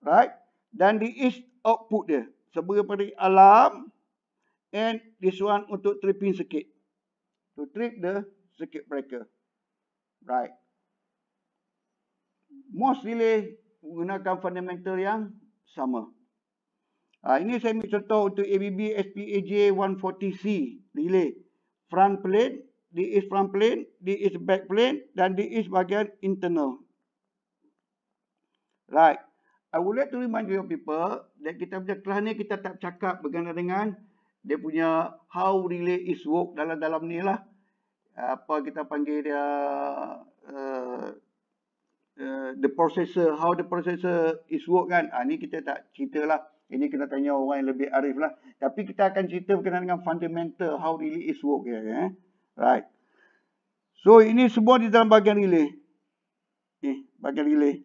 Right? Dan this is output dia. sebagai dari alarm. And this one untuk tripping circuit. To trip the circuit breaker. Right. Most relay menggunakan fundamental yang sama. Ha, ini saya ambil contoh untuk ABB SPAJ 140C relay. Front plate di east front plane, di east back plane dan di east bahagian internal. Right. I would like to remind you people that kita punya kelas ni kita tak cakap berkenaan dengan dia punya how relay is work dalam dalam ni lah. Apa kita panggil dia uh, uh, the processor, how the processor is work kan. Ha, ni kita tak cerita lah. Ini kita tanya orang yang lebih arif lah. Tapi kita akan cerita berkenaan dengan fundamental how relay is work. Ya, eh? Right. So ini semua di dalam bahagian relay. Ni, bahagian relay.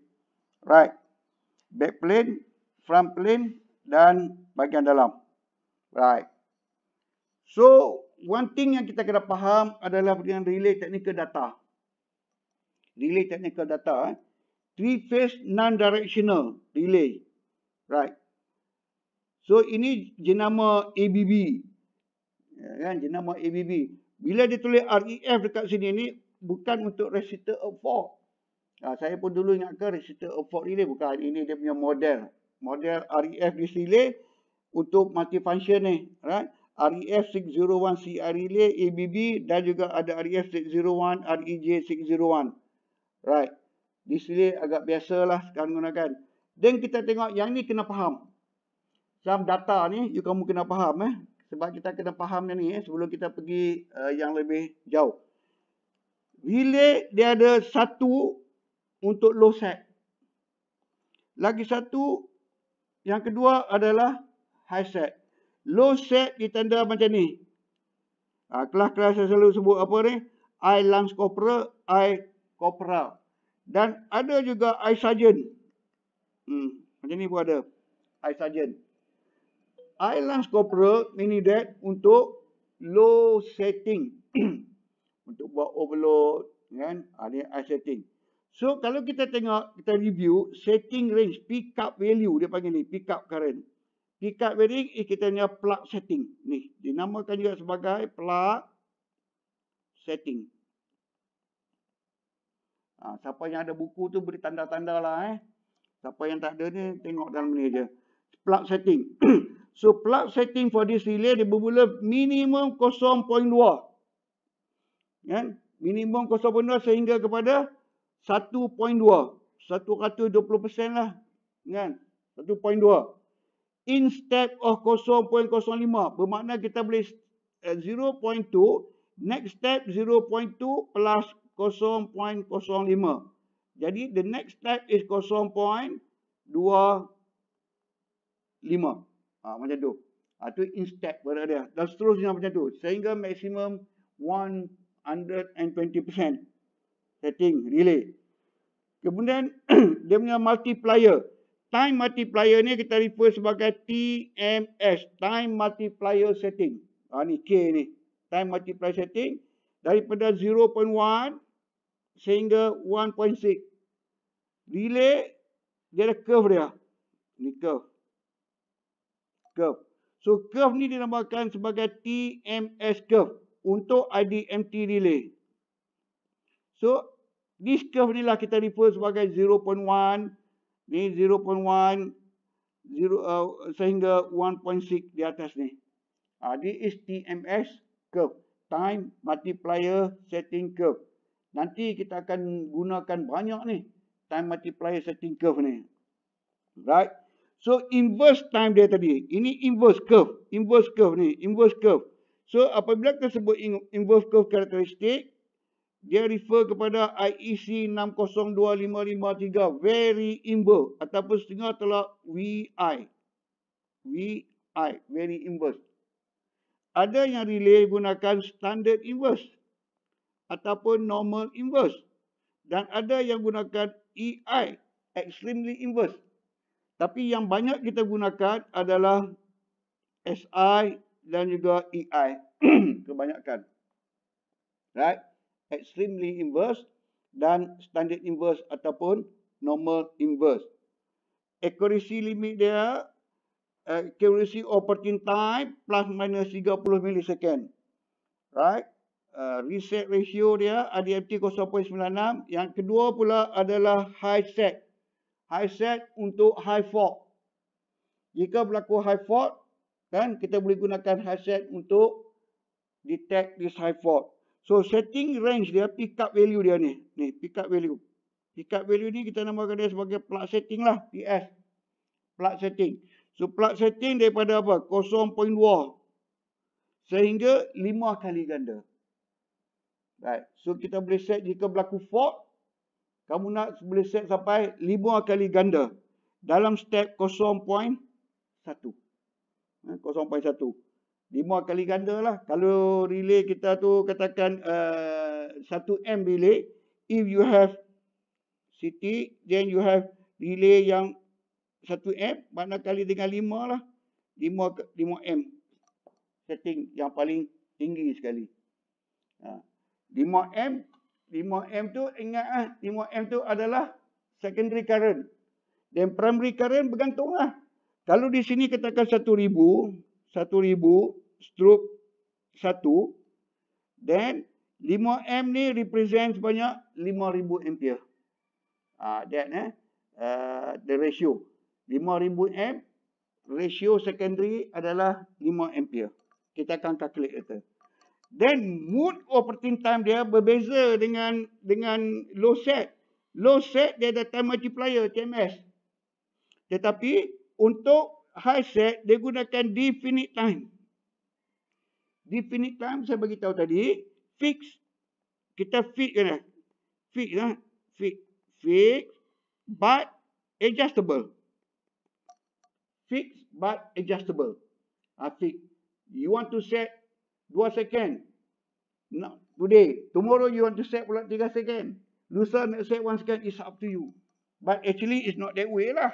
Right. Back plane, front plane dan bahagian dalam. Right. So one thing yang kita kena faham adalah dengan relay technical data. Relay technical data eh. Three phase non directional relay. Right. So ini jenama ABB. Ya, kan jenama ABB. Bila dia tulis REF dekat sini ni, bukan untuk resistor effort. Ha, ah, saya pun dulu ingatkan resistor effort relay. Bukan ini dia punya model. Model REF di relay untuk multi multifunction ni. Right? REF 601 CI relay, e, ABB dan juga ada REF 601, REJ 601. Right. Di sini agak biasalah sekarang gunakan. Then kita tengok yang ni kena faham. Dalam data ni, you kamu kena faham eh sebab kita kena faham yang ni eh, sebelum kita pergi uh, yang lebih jauh. Bilik dia ada satu untuk low sag. Lagi satu, yang kedua adalah high sag. Low sag ditanda macam ni. Kelas-kelas ah, saya selalu sebut apa ni? I lance corporal, I corporal. Dan ada juga I sergeant. Hmm, macam ni pun ada. I sergeant. Islands Corporal mini deck untuk low setting (clears throat) untuk buat overload kan ada ah, ha, high setting so kalau kita tengok kita review setting range pickup value dia panggil ni pickup current pickup bearing eh, kita punya plug setting ni dinamakan juga sebagai plug setting ha, siapa yang ada buku tu beri tanda-tanda lah eh siapa yang tak ada ni tengok dalam ni je plug setting (clears throat) So plug setting for this relay dia bermula minimum 0.2. Kan? Minimum 0.2 sehingga kepada 1.2. 120% lah. Kan? 1.2. Instead of 0.05. Bermakna kita boleh 0.2. Eh, next step 0.2 plus 0.05. Jadi the next step is 0.25. Ha, macam tu. Itu ah, in step pada dia. Dan seterusnya macam tu. Sehingga maksimum 120% setting relay. Kemudian (clears throat) dia punya multiplier. Time multiplier ni kita refer sebagai TMS. Time multiplier setting. Ha, ni K ni. Time multiplier setting. Daripada 0.1 sehingga 1.6. Relay dia ada curve dia. Ni curve curve. So curve ni dinamakan sebagai TMS curve untuk IDMT relay. So this curve ni lah kita refer sebagai 0.1 ni 0.1 0 uh, sehingga 1.6 di atas ni. Ah uh, this is TMS curve time multiplier setting curve. Nanti kita akan gunakan banyak ni time multiplier setting curve ni. Right? So inverse time dia tadi. Ini inverse curve. Inverse curve ni. Inverse curve. So apabila kita sebut inverse curve characteristic. Dia refer kepada IEC 602553. Very inverse. Ataupun setengah telah VI. VI. Very inverse. Ada yang relay gunakan standard inverse. Ataupun normal inverse. Dan ada yang gunakan EI. Extremely inverse. Tapi yang banyak kita gunakan adalah SI dan juga EI (clears throat) kebanyakan. Right? Extremely inverse dan standard inverse ataupun normal inverse. Accuracy limit dia accuracy operating time plus minus 30 millisecond. Right? Uh, reset ratio dia RDMT 0.96. Yang kedua pula adalah high set high set untuk high fault. Jika berlaku high fault, kan kita boleh gunakan high set untuk detect this high fault. So setting range dia pick up value dia ni. Ni pick up value. Pick up value ni kita namakan dia sebagai plug setting lah, PS. Plug setting. So plug setting daripada apa? 0.2 sehingga 5 kali ganda. Right. So kita boleh set jika berlaku fault kamu nak boleh set sampai 5 kali ganda dalam step 0.1 0.1 5 kali ganda lah. Kalau relay kita tu katakan uh, 1M relay If you have CT, then you have relay yang 1M. Mana kali dengan 5 lah. 5, 5M. Setting yang paling tinggi sekali. 5M ha. 5 m tu ingat ingatlah 5 m tu adalah secondary current dan primary current bergantung lah. kalau di sini katakan 1000 1000 stroke 1 then 5 m ni represent sebanyak 5000 ampere ah that eh uh, the ratio 5000 amp ratio secondary adalah 5 ampere kita akan calculate itu Then mood operating time dia berbeza dengan dengan low set. Low set dia ada time multiplier, TMS. Tetapi untuk high set, dia gunakan definite time. Definite time saya bagi tahu tadi. Fix. Kita fix, kena. fix, lah. fix, Fix. But adjustable. Fix but adjustable. Ha, fix. You want to set Dua second. Now, today, tomorrow you want to set pula tiga second. Lusa nak set one second, is up to you. But actually, it's not that way lah.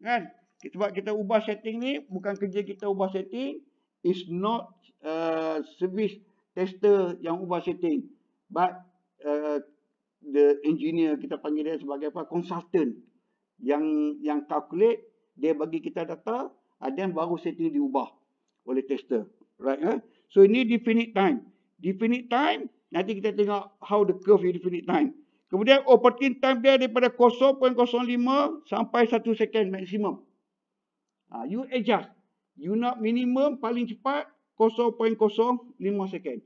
Kan? Sebab kita ubah setting ni, bukan kerja kita ubah setting. It's not uh, service tester yang ubah setting. But, uh, the engineer kita panggil dia sebagai apa? Consultant. Yang yang calculate, dia bagi kita data, uh, then baru setting diubah oleh tester. Right, eh? So ini definite time. Definite time, nanti kita tengok how the curve is definite time. Kemudian operating time dia daripada 0.05 sampai 1 second maksimum. Uh, ha, you adjust. You nak minimum paling cepat 0.05 second.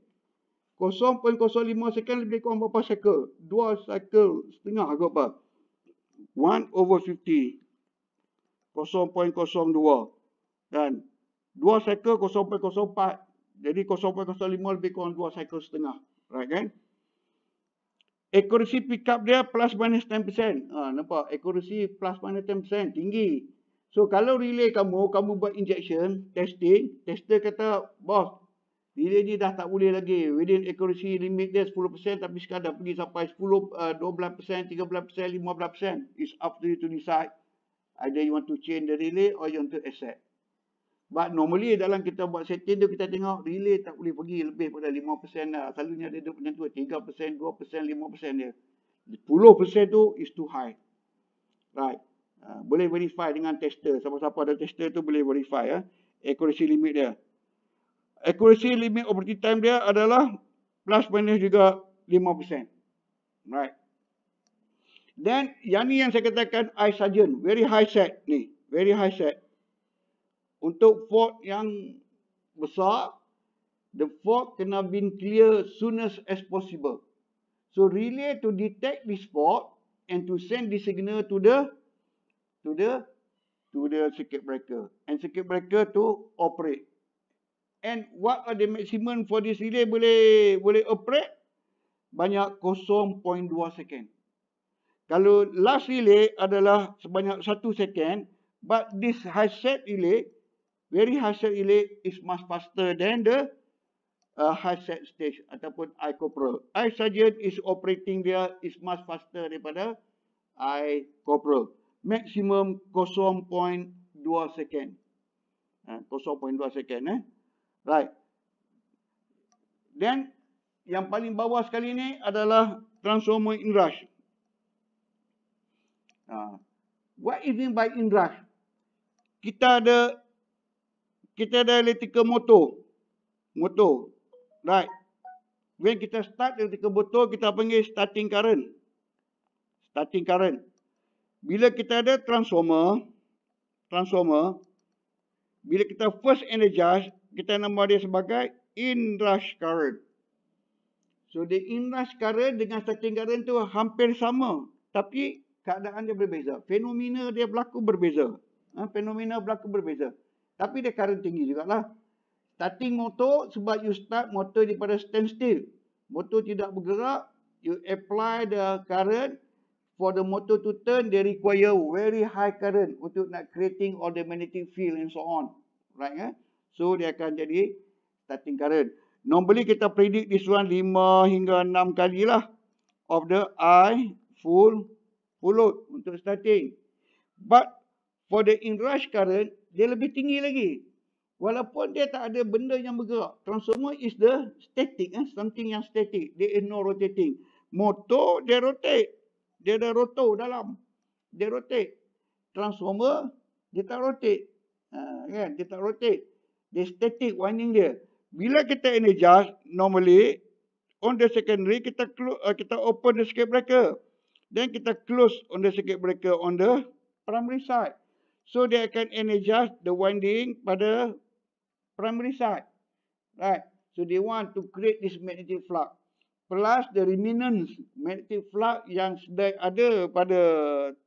0.05 second lebih kurang berapa cycle? dua cycle setengah ke apa? 1 over 50. 0.02. Dan dua cycle 0.04. Jadi 0.05 lebih kurang 2 cycle setengah. Right kan? Akurasi pick up dia plus minus 10%. Ha, nampak? Akurasi plus minus 10% tinggi. So kalau relay kamu, kamu buat injection, testing, tester kata, bos, relay ni dah tak boleh lagi. Within accuracy limit dia 10% tapi sekarang dah pergi sampai 10, uh, 12%, 13%, 15%. It's up to you to decide. Either you want to change the relay or you want to accept. But normally dalam kita buat setting tu kita tengok relay tak boleh pergi lebih pada 5% dah. Selalunya dia duduk macam tu 3%, 2%, 5% dia. 10% tu is too high. Right. Uh, boleh verify dengan tester. Siapa-siapa ada tester tu boleh verify. Eh? Accuracy limit dia. Accuracy limit operating time dia adalah plus minus juga 5%. Right. Then yang ni yang saya katakan eye surgeon. Very high set ni. Very high set untuk fault yang besar, the fault kena be clear soonest as possible. So relay to detect this fault and to send the signal to the to the to the circuit breaker and circuit breaker to operate. And what are the maximum for this relay boleh boleh operate? Banyak 0.2 second. Kalau last relay adalah sebanyak 1 second, but this high set relay Very high set relay is much faster than the uh, high set stage ataupun I corporal. I sergeant is operating there is much faster daripada I corporal. Maximum 0.2 second. Ha, uh, 0.2 second eh. Right. Then yang paling bawah sekali ni adalah transformer inrush. Uh, what is mean by inrush? Kita ada kita ada elektrikal motor. Motor. Right. When kita start elektrikal motor, kita panggil starting current. Starting current. Bila kita ada transformer, transformer, bila kita first energize, kita nama dia sebagai inrush current. So, the inrush current dengan starting current tu hampir sama. Tapi, keadaan dia berbeza. Fenomena dia berlaku berbeza. Ha, fenomena berlaku berbeza. Tapi dia current tinggi jugalah. Starting motor sebab you start motor daripada standstill. Motor tidak bergerak. You apply the current. For the motor to turn, they require very high current untuk nak creating all the magnetic field and so on. Right? Eh? So, dia akan jadi starting current. Normally, kita predict this one 5 hingga 6 kali lah. Of the I full, full load untuk starting. But, for the inrush current, dia lebih tinggi lagi. Walaupun dia tak ada benda yang bergerak. Transformer is the static. Eh? Something yang static. There is no rotating. Motor, dia rotate. Dia ada rotor dalam. Dia rotate. Transformer, dia tak rotate. Ha, kan? Dia tak rotate. Dia static winding dia. Bila kita energize, normally, on the secondary, kita uh, kita open the circuit breaker. Then kita close on the circuit breaker on the primary side. So dia akan energize the winding pada primary side. Right. So they want to create this magnetic flux. Plus the remnants magnetic flux yang sudah ada pada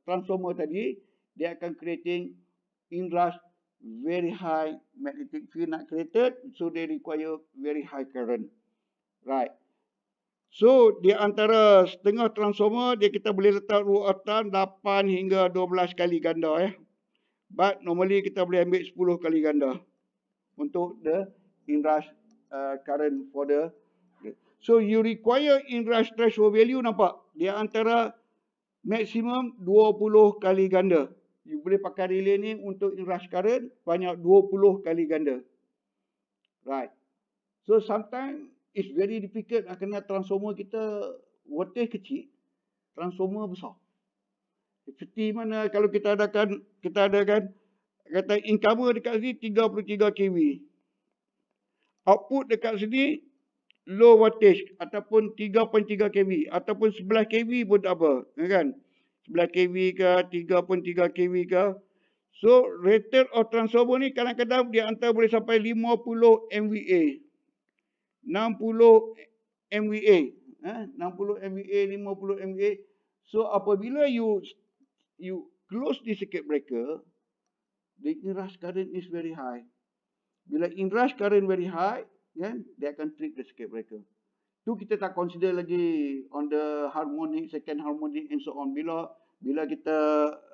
transformer tadi. Dia akan creating inrush very high magnetic field not created. So they require very high current. Right. So di antara setengah transformer dia kita boleh letak ruatan 8 hingga 12 kali ganda ya. Eh. But normally kita boleh ambil 10 kali ganda untuk the inrush uh, current for the okay. so you require inrush threshold value nampak Dia antara maksimum 20 kali ganda you boleh pakai relay ni untuk inrush current banyak 20 kali ganda right so sometimes it's very difficult nak kena transformer kita voltage kecil transformer besar seperti mana kalau kita adakan kita adakan kata income dekat sini 33 kW. Output dekat sini low voltage ataupun 3.3 kW ataupun 11 kW pun tak apa ya kan 11 kW ke 3.3 kW ke so rated of transformer ni kadang-kadang dia antara boleh sampai 50 MVA 60 MVA eh? 60 MVA 50 MVA so apabila you you close this circuit breaker, the inrush current is very high. Bila inrush current very high, kan, dia akan trip the circuit breaker. Tu kita tak consider lagi on the harmonic, second harmonic and so on. Bila bila kita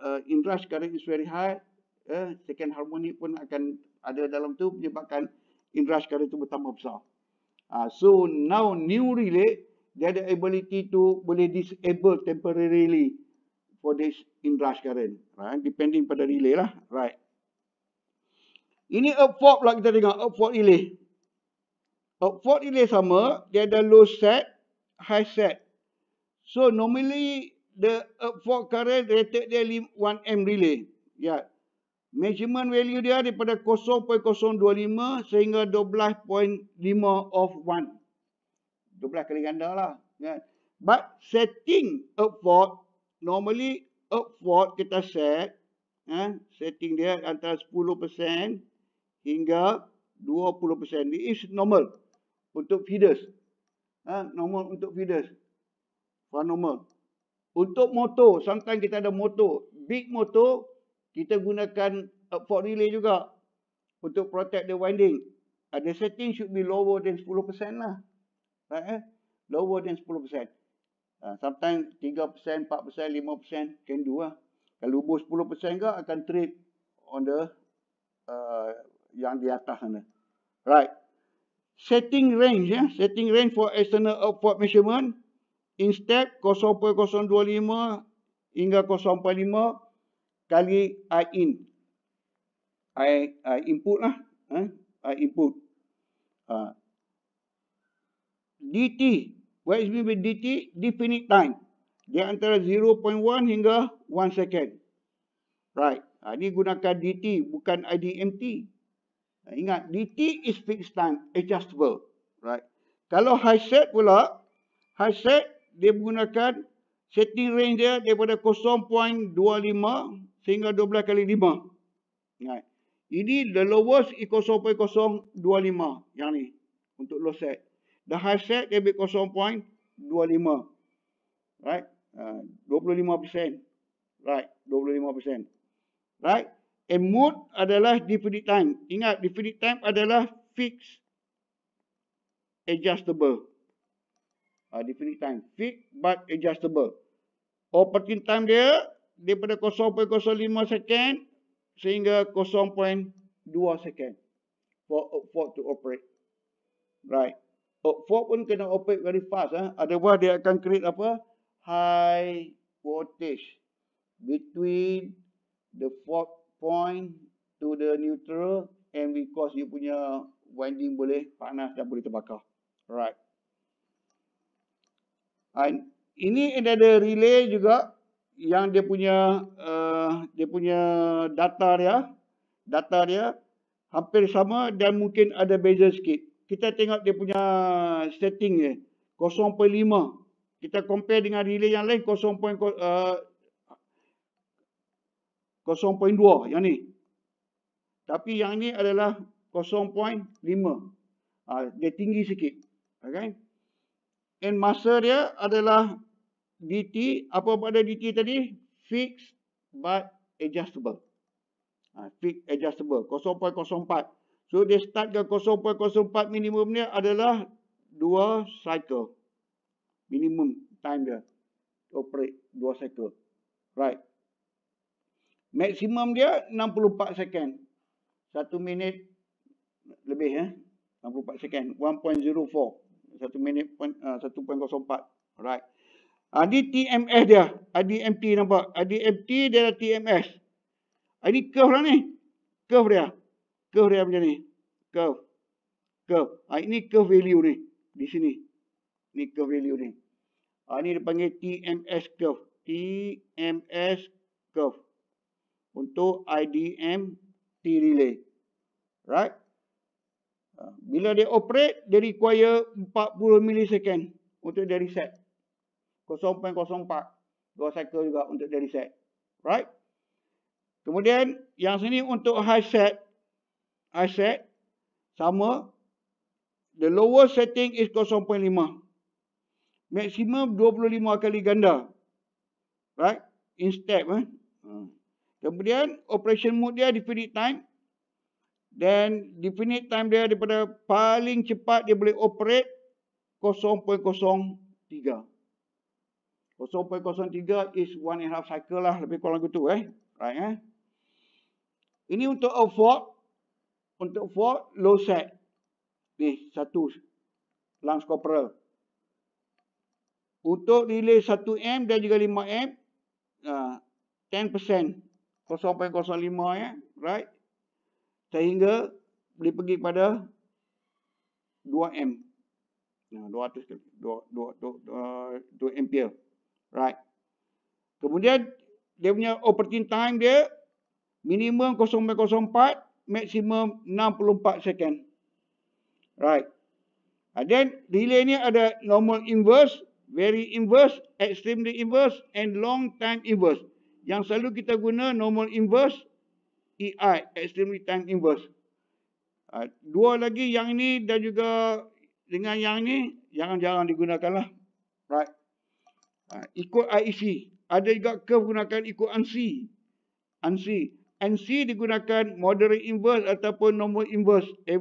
uh, inrush current is very high, eh, second harmonic pun akan ada dalam tu menyebabkan inrush current tu bertambah besar. Uh, so now new relay, dia ada ability to boleh disable temporarily for this inrush Right? Depending pada relay lah. Right. Ini up upward pula kita dengar. Upward relay. Upward relay sama. Dia ada low set, high set. So normally the up upward current rated dia 1M relay. Ya. Yeah. Measurement value dia daripada 0.025 sehingga 12.5 of 1. 12 kali ganda lah. Yeah. But setting up upward normally upward kita set eh, setting dia antara 10% hingga 20% ni is normal untuk feeders eh, normal untuk feeders for normal untuk motor sometimes kita ada motor big motor kita gunakan upward relay juga untuk protect the winding ada ah, setting should be lower than 10% lah right, eh? lower than 10% Sometimes 3%, 4%, 5% can do lah. Kalau ubah 10% ke akan trade on the uh, yang di atas sana. Right. Setting range ya. Setting range for external output measurement. Instead 0.025 hingga 0.5 kali I in. I, I input lah. Eh? I input. Uh. Ah. DT. DT where is been with dt, definite time. dia antara 0.1 hingga 1 second. Right. Ha, ini gunakan dt, bukan idmt. Ha, ingat, dt is fixed time, adjustable. Right. Kalau high set pula, high set dia menggunakan setting range dia daripada 0.25 sehingga 12 kali 5. Right. Ini the lowest 0.025 yang ni untuk low set the half set can be 0.25 right uh, 25% right 25% right and mode adalah definite time ingat definite time adalah fixed adjustable uh, definite time fixed but adjustable operating time dia daripada 0.05 second sehingga 0.2 second for for to operate right Ford pun kena operate very fast. Eh. Otherwise dia akan create apa? High voltage between the fourth point to the neutral and because you punya winding boleh panas dan boleh terbakar. Right. And ini ada relay juga yang dia punya uh, dia punya data dia data dia hampir sama dan mungkin ada beza sikit kita tengok dia punya setting ni. 0.5. Kita compare dengan relay yang lain 0.2 eh, yang ni. Tapi yang ni adalah 0.5. Ah, dia tinggi sikit. Okay. And masa dia adalah DT. Apa pada DT tadi? Fixed but adjustable. Ah, fixed adjustable. 0.04. So dia start ke 0.04 minimum ni adalah 2 cycle. Minimum time dia. Operate 2 cycle. Right. Maximum dia 64 second. 1 minit lebih eh. 64 second. 1.04. 1 point 1.04. Ah, right. Adi ah, TMS dia. adi MT nampak. adi MT dia TMS. Adi ah, curve lah ni. Curve dia curve dia macam ni curve curve ha, ini curve value ni di sini Ini curve value ni ha, ni dipanggil TMS curve TMS curve untuk IDM T relay right ah, bila dia operate, dia require 40 milisecond untuk dia reset. 0.04. Dua cycle juga untuk dia reset. Right? Kemudian, yang sini untuk high set, I aset sama the lower setting is 0.5 maksimum 25 kali ganda right in step eh? Ha. kemudian operation mode dia definite time then definite time dia daripada paling cepat dia boleh operate 0.03 0.03 is one and a half cycle lah. Lebih kurang begitu eh. Right eh. Ini untuk a fork untuk four low set. Ni satu lance corporal. Untuk relay 1M dan juga 5M, uh, 10%, 0.05 ya, right? Sehingga boleh pergi pada 2M. Nah, 200 ke, 2 ampere, right? Kemudian, dia punya operating time dia, minimum 0.04, maksimum 64 second. Right. And then delay ni ada normal inverse, very inverse, extremely inverse and long time inverse. Yang selalu kita guna normal inverse, EI, extremely time inverse. Uh, dua lagi yang ini dan juga dengan yang ini jarang-jarang digunakanlah. Right. Uh, ikut IEC. Ada juga kegunaan gunakan ikut ANSI. ANSI and C digunakan moderate inverse ataupun normal inverse, eh,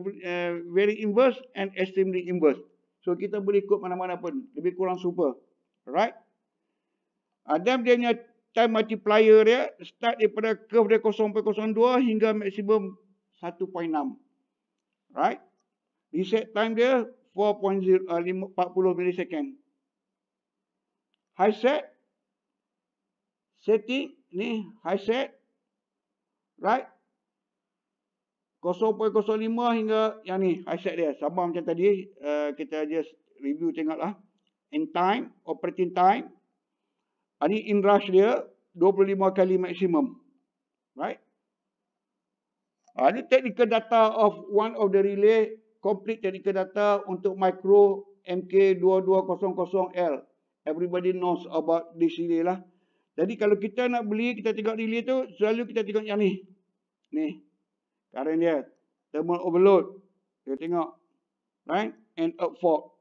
very inverse and extremely inverse. So kita boleh ikut mana-mana pun, lebih kurang super. Right? Ada ah, uh, dia punya time multiplier ya, start daripada curve dia 0.02 hingga maksimum 1.6. Right? Reset time dia 4.40 ah, millisecond. High set setting ni high set Right? 0.05 hingga yang ni, hashtag dia. Sama macam tadi, uh, kita just review tengoklah. In time, operating time. Ini ah, in rush dia, 25 kali maksimum. Right? Uh, ah, ini technical data of one of the relay, complete technical data untuk micro MK2200L. Everybody knows about this relay lah. Jadi kalau kita nak beli, kita tengok relay tu, selalu kita tengok yang ni. Ni. Current dia. Thermal overload. Kita tengok. Right? And up fault.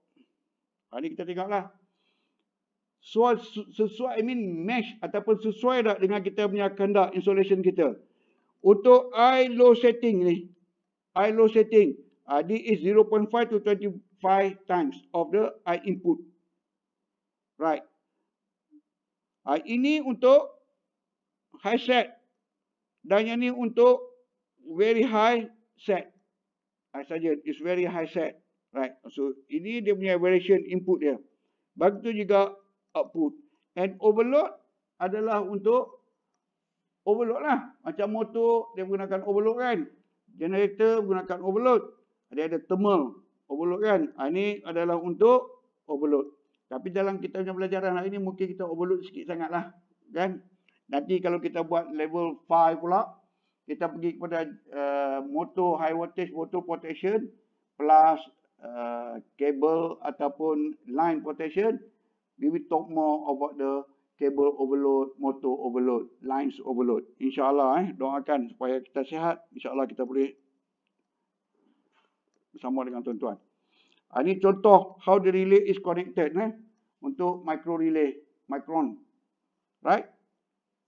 Ha, Ini kita tengok lah. Sesuai, sesuai, I mean mesh ataupun sesuai tak dengan kita punya kendak insulation kita. Untuk I low setting ni. I low setting. Uh, this is 0.5 to 25 times of the I input. Right. Ha, ini untuk high set. Dan yang ini untuk very high set. Ha, saja, it's very high set. Right. So, ini dia punya variation input dia. Begitu juga output. And overload adalah untuk overload lah. Macam motor, dia menggunakan overload kan. Generator menggunakan overload. Dia ada thermal overload kan. Ha, ini adalah untuk overload. Tapi dalam kita punya pelajaran hari ini mungkin kita overload sikit sangatlah. Kan? Nanti kalau kita buat level 5 pula, kita pergi kepada uh, motor high voltage motor protection plus uh, eh, cable ataupun line protection. We will talk more about the cable overload, motor overload, lines overload. InsyaAllah eh, doakan supaya kita sihat. InsyaAllah kita boleh bersama dengan tuan-tuan. Ha, ah, ini contoh how the relay is connected eh? untuk micro relay, micron. Right?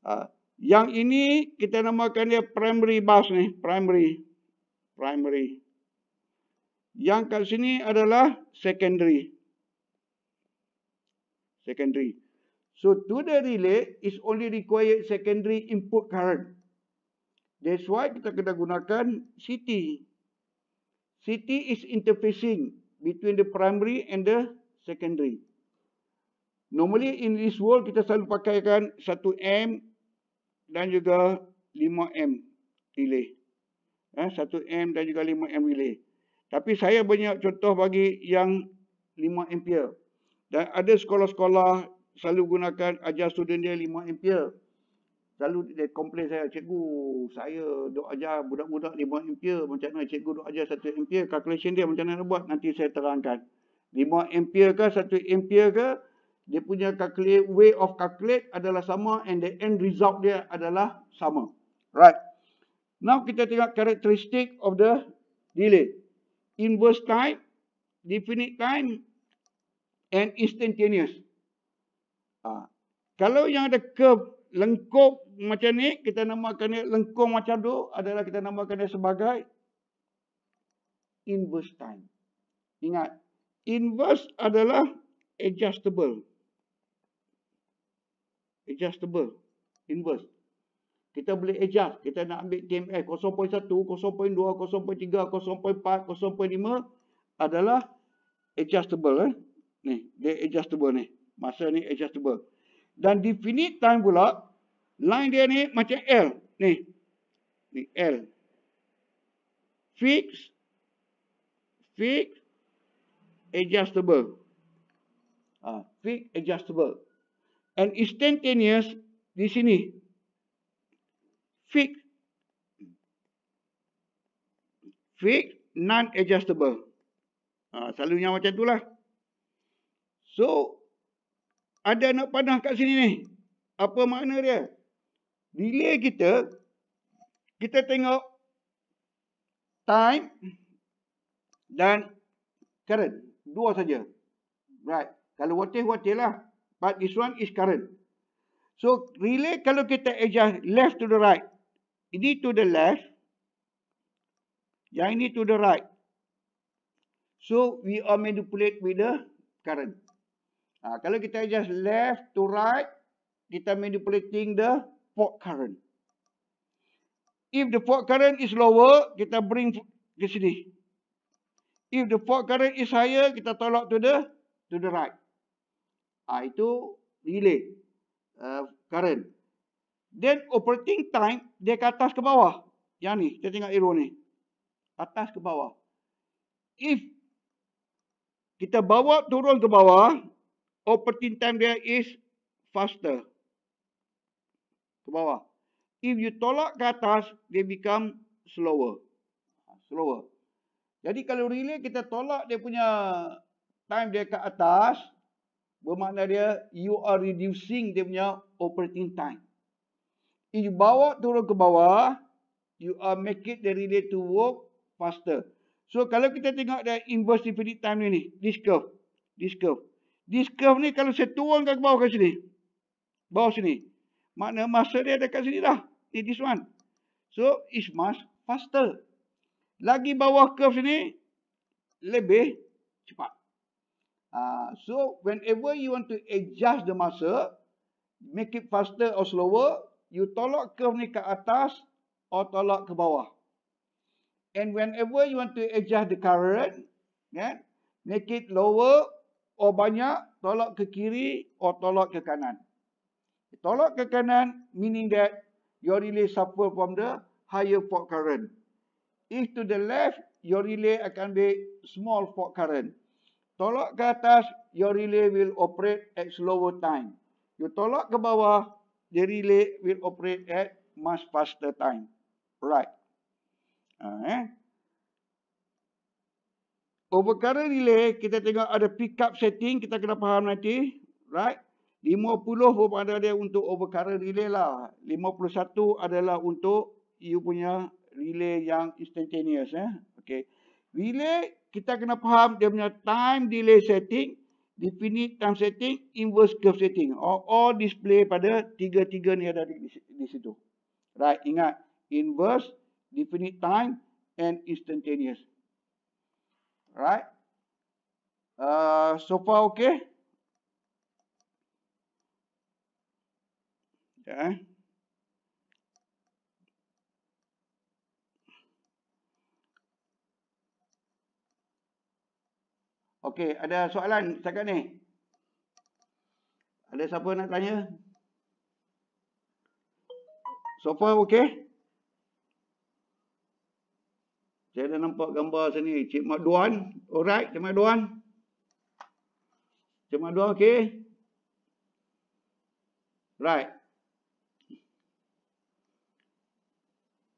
Ha, yang ini kita namakan dia primary bus ni, primary. Primary. Yang kat sini adalah secondary. Secondary. So to the relay is only required secondary input current. That's why kita kena gunakan CT. CT is interfacing between the primary and the secondary. Normally in this world kita selalu pakaikan 1M dan juga 5M relay. Eh, 1M dan juga 5M relay. Tapi saya banyak contoh bagi yang 5 ampere. Dan ada sekolah-sekolah selalu gunakan ajar student dia 5 ampere. Lalu dia komplain saya, cikgu, saya duk ajar budak-budak 5 ampere. Macam mana cikgu duk ajar satu ampere? Calculation dia macam mana buat? Nanti saya terangkan. 5 ampere ke satu ampere ke? Dia punya calculate, way of calculate adalah sama and the end result dia adalah sama. Right. Now kita tengok karakteristik of the delay. Inverse time, definite time and instantaneous. Ha. Kalau yang ada curve lengkung macam ni, kita namakan dia lengkung macam tu, adalah kita namakan dia sebagai inverse time. Ingat, inverse adalah adjustable. Adjustable. Inverse. Kita boleh adjust. Kita nak ambil TMS 0.1, 0.2, 0.3, 0.4, 0.5 adalah adjustable. Eh? Ni, dia adjustable ni. Masa ni adjustable. Dan definite time pula, line dia ni macam L. Ni. Ni L. Fix. Fix. Adjustable. Ha, fix adjustable. And instantaneous di sini. Fix. Fix non-adjustable. Ha, selalunya macam itulah. So, ada anak panah kat sini ni. Apa makna dia? Delay kita, kita tengok time dan current. Dua saja. Right. Kalau watih-watih lah. But this one is current. So, relay kalau kita adjust left to the right. Ini to the left. Yang ini to the right. So, we are manipulate with the current. Ha, kalau kita adjust left to right, kita manipulating the fault current. If the fault current is lower, kita bring ke sini. If the fault current is higher, kita tolak to the to the right. Ha, itu relay uh, current. Then operating time, dia ke atas ke bawah. Yang ni, kita tengok arrow ni. Atas ke bawah. If kita bawa turun ke bawah, Operating time dia is faster. Ke bawah. If you tolak ke atas, dia become slower. Ha, slower. Jadi kalau relay kita tolak dia punya time dia ke atas, bermakna dia you are reducing dia punya operating time. If you bawa turun ke bawah, you are make it the relay to work faster. So kalau kita tengok dia inverse infinite time ni ni, this curve, this curve. This curve ni kalau saya turunkan ke bawah ke sini. Bawah sini. Makna masa dia dekat sini dah, Ni this one. So it's much faster. Lagi bawah curve sini. Lebih cepat. Uh, so whenever you want to adjust the masa. Make it faster or slower. You tolak curve ni ke atas. Or tolak ke bawah. And whenever you want to adjust the current. Yeah, make it lower Oh banyak, tolak ke kiri, oh tolak ke kanan. Tolak ke kanan, meaning that your relay suffer from the higher fault current. If to the left, your relay akan be small fault current. Tolak ke atas, your relay will operate at slower time. You tolak ke bawah, the relay will operate at much faster time. Right. Uh, eh? Overcurrent oh, relay, eh, kita tengok ada pickup setting, kita kena faham nanti. Right? 50 berpada dia untuk overcurrent oh, relay lah. 51 adalah untuk you punya relay yang instantaneous. Eh? Okay. Relay, kita kena faham dia punya time delay setting, definite time setting, inverse curve setting. All, oh, all display pada tiga-tiga ni ada di, di situ. Right? Ingat, inverse, definite time, and instantaneous right uh, so far okay okay ada soalan cakap ni? Ada siapa nak tanya? So far okey? Saya dah nampak gambar sini. Cik Maduan, Duan. Alright, Cik Maduan, Cik Maduan okay. Right.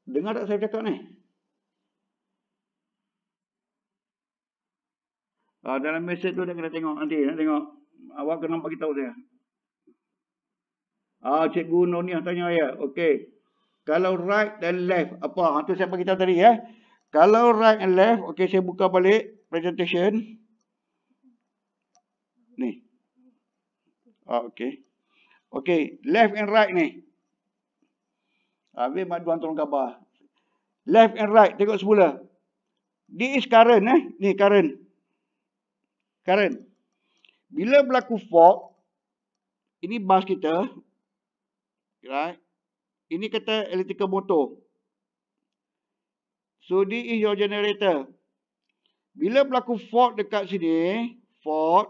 Dengar tak saya cakap ni? Uh, dalam mesej tu dia kena tengok nanti. Nak tengok. Awak kena nampak kita saya. Ah, uh, Cikgu yang tanya ya. Okay. Kalau right dan left apa? Itu ah, saya beritahu tadi ya. Eh? Kalau right and left, okey saya buka balik presentation. Ni. Ah, okey. Okey, left and right ni. Habis mak tuan tolong khabar. Left and right, tengok semula. Di is current eh. Ni current. Current. Bila berlaku fork, ini bas kita. Right. Ini kata electrical motor. Sudi so, is your generator. Bila berlaku fault dekat sini, fault,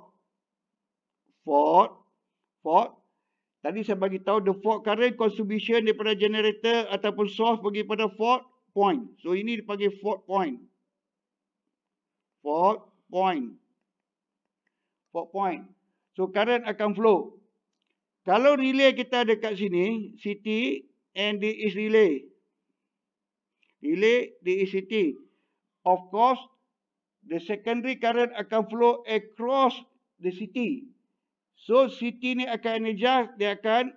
fault, fault. Tadi saya bagi tahu the fault current contribution daripada generator ataupun source pergi pada fault point. So ini dipanggil fault point. Fault point. Fault point. So current akan flow. Kalau relay kita dekat sini, CT and this is relay delay the ECT. Of course, the secondary current akan flow across the city. So, city ni akan energize, dia akan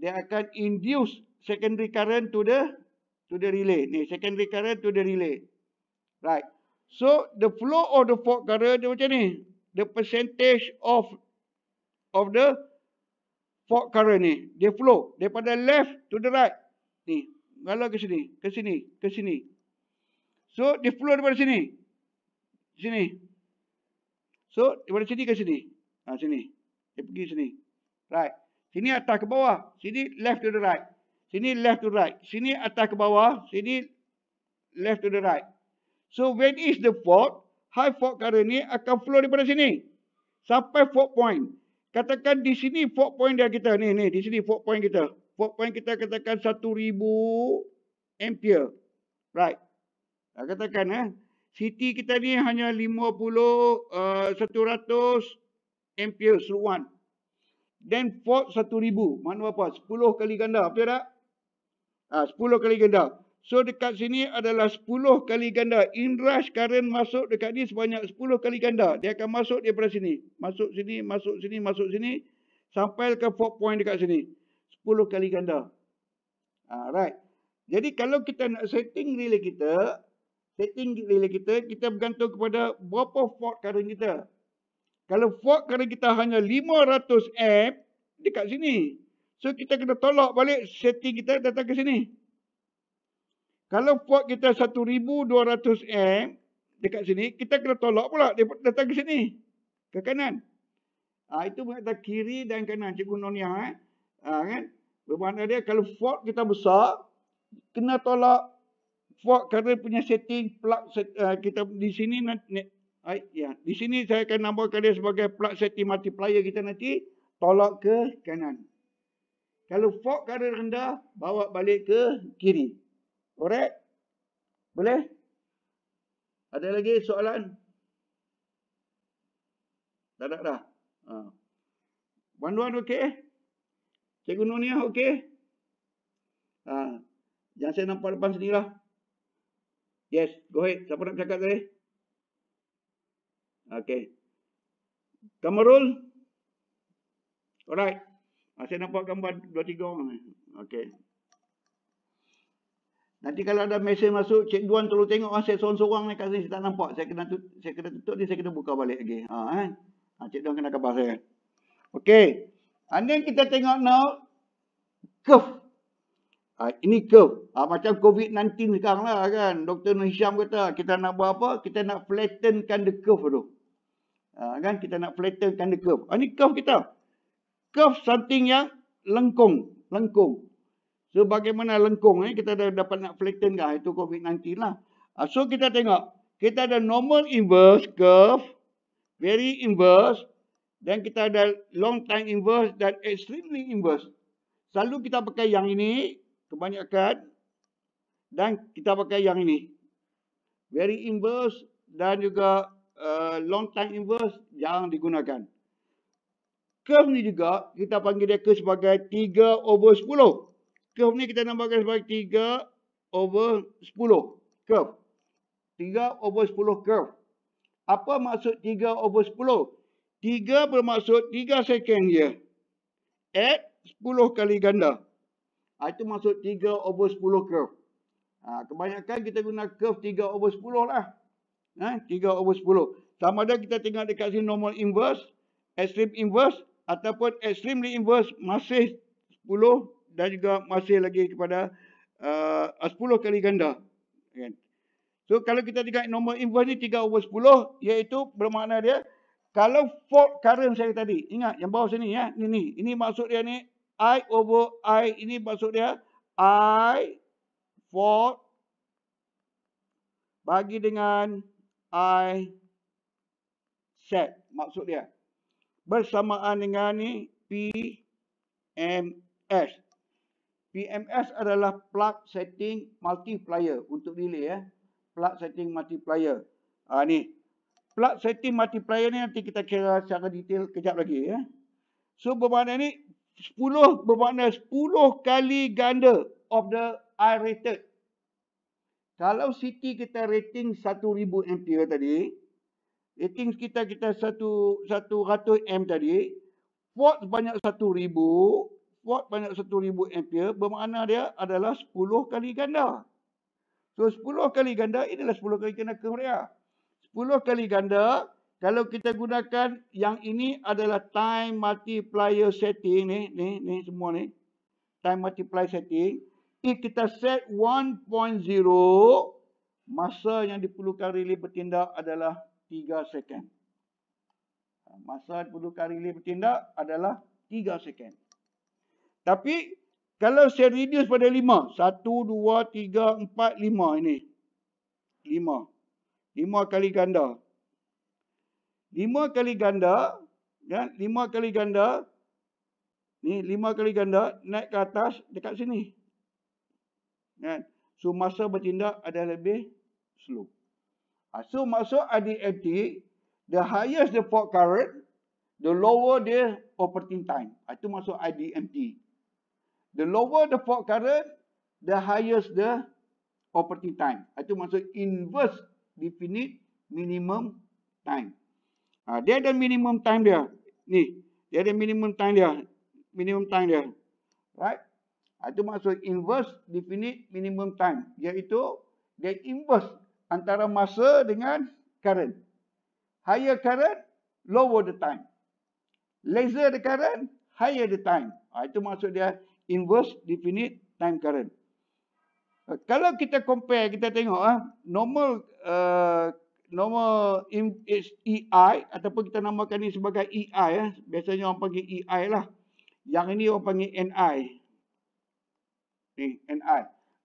dia akan induce secondary current to the to the relay. Ni, secondary current to the relay. Right. So, the flow of the fault current dia macam ni. The percentage of of the fault current ni. Dia flow daripada left to the right. Ni. Galah ke sini. Ke sini. Ke sini. So, dia flow daripada sini. Sini. So, daripada sini ke sini. Ha, sini. Dia pergi sini. Right. Sini atas ke bawah. Sini left to the right. Sini left to the right. Sini atas ke bawah. Sini left to the right. So, when is the fault? High fault current ni akan flow daripada sini. Sampai fault point. Katakan di sini fault point dia kita. Ni, ni. Di sini fault point kita. 4 point kita katakan 1000 ampere. Right. Kita katakan eh CT kita ni hanya 50 uh, 100 ampere seruan. Then volt 1000. Mana apa? 10 kali ganda. Apa tak? Ah ha, 10 kali ganda. So dekat sini adalah 10 kali ganda. Inrush rush current masuk dekat ni sebanyak 10 kali ganda. Dia akan masuk daripada sini. Masuk sini, masuk sini, masuk sini. Sampai ke 4 point dekat sini. 10 kali ganda. Ah, alright. Jadi kalau kita nak setting relay kita, setting relay kita, kita bergantung kepada berapa fault current kita. Kalau fault current kita hanya 500 amp, dekat sini. So kita kena tolak balik setting kita datang ke sini. Kalau fault kita 1200 amp, dekat sini, kita kena tolak pula datang ke sini. Ke kanan. Ha, itu berkata kiri dan kanan. Cikgu Nonia eh. Ha, kan? Bermakna dia kalau fork kita besar, kena tolak fork kerana punya setting plug set, uh, kita di sini nanti. Right? Ya. Di sini saya akan nambahkan dia sebagai plug setting multiplier kita nanti. Tolak ke kanan. Kalau fork kata rendah, bawa balik ke kiri. Alright? Boleh? Ada lagi soalan? Tak ada dah. Ha. One-one okay? Cikgu Nurnia lah, okey. Ha. Yang saya nampak depan sendirilah. Yes, go ahead. Siapa nak cakap tadi? Okey. Kamarul? Alright. Ha, saya nampak gambar dua tiga orang ni. Okey. Nanti kalau ada mesej masuk, Cik Duan tolong tengok lah. Saya sorang-sorang ni kat sini, saya tak nampak. Saya kena tutup, saya kena tutup ni, saya kena buka balik lagi. Ha, eh? ha, Cik Duan kena kabar saya. Okey. Anda kita tengok now curve. Uh, ini curve. Uh, macam COVID-19 sekarang lah kan. Dr. Nur Hisham kata kita nak buat apa? Kita nak flattenkan the curve tu. Uh, kan kita nak flattenkan the curve. Uh, ini curve kita. Curve something yang lengkung. Lengkung. So bagaimana lengkung ni eh? kita dah dapat nak flatten kah? Itu COVID-19 lah. Uh, so kita tengok. Kita ada normal inverse curve. Very inverse. Dan kita ada long time inverse dan extremely inverse. Selalu kita pakai yang ini. Kebanyakan. Dan kita pakai yang ini. Very inverse dan juga uh, long time inverse yang digunakan. Curve ni juga kita panggil dia curve sebagai 3 over 10. Curve ni kita nampakkan sebagai 3 over 10 curve. 3 over 10 curve. Apa maksud 3 over 10 Tiga bermaksud tiga second je. At sepuluh kali ganda. Ha, itu maksud tiga over sepuluh curve. Ha, kebanyakan kita guna curve tiga over sepuluh lah. Ha, tiga ha, over sepuluh. Sama ada kita tengok dekat sini normal inverse. Extreme inverse. Ataupun extremely inverse masih sepuluh. Dan juga masih lagi kepada ah, sepuluh kali ganda. Kan? So kalau kita tengok normal inverse ni tiga over sepuluh. Iaitu bermakna dia kalau fault current saya tadi, ingat yang bawah sini ya, ni ni, ini maksud dia ni I over I, ini maksud dia I fault bagi dengan I set maksud dia bersamaan dengan ni PMS PMS adalah plug setting multiplier untuk delay ya plug setting multiplier ha, ni plug setting multiplier ni nanti kita kira secara detail kejap lagi ya. So bermakna ni 10 bermakna 10 kali ganda of the I rated. Kalau city kita rating 1000 ampere tadi, rating kita kita 1 100 m tadi, watt banyak 1000, watt banyak 1000 ampere bermakna dia adalah 10 kali ganda. So 10 kali ganda inilah 10 kali kena kemeriah. 10 kali ganda, kalau kita gunakan yang ini adalah time multiplier setting ni, ni, ni semua ni. Time multiplier setting. If kita set 1.0, masa yang diperlukan relay bertindak adalah 3 second. Masa diperlukan relay bertindak adalah 3 second. Tapi, kalau saya reduce pada 5, 1, 2, 3, 4, 5 ini. 5 lima kali ganda. Lima kali ganda, kan? lima kali ganda, ni lima kali ganda, naik ke atas dekat sini. Ya. So, masa bertindak ada lebih slow. Ha, so, masuk IDFT, the highest the fault current, the lower the operating time. Ha, itu masuk IDMT. The lower the fault current, the highest the operating time. Ha, itu masuk inverse definite minimum time. Ha, dia ada minimum time dia. Ni, dia ada minimum time dia. Minimum time dia. Right? Ha, itu maksud inverse definite minimum time. Iaitu, dia inverse antara masa dengan current. Higher current, lower the time. Laser the current, higher the time. Ha, itu maksud dia inverse definite time current kalau kita compare kita tengok ah normal uh, normal EI ataupun kita namakan ini sebagai EI eh. biasanya orang panggil EI lah yang ini orang panggil NI ni NI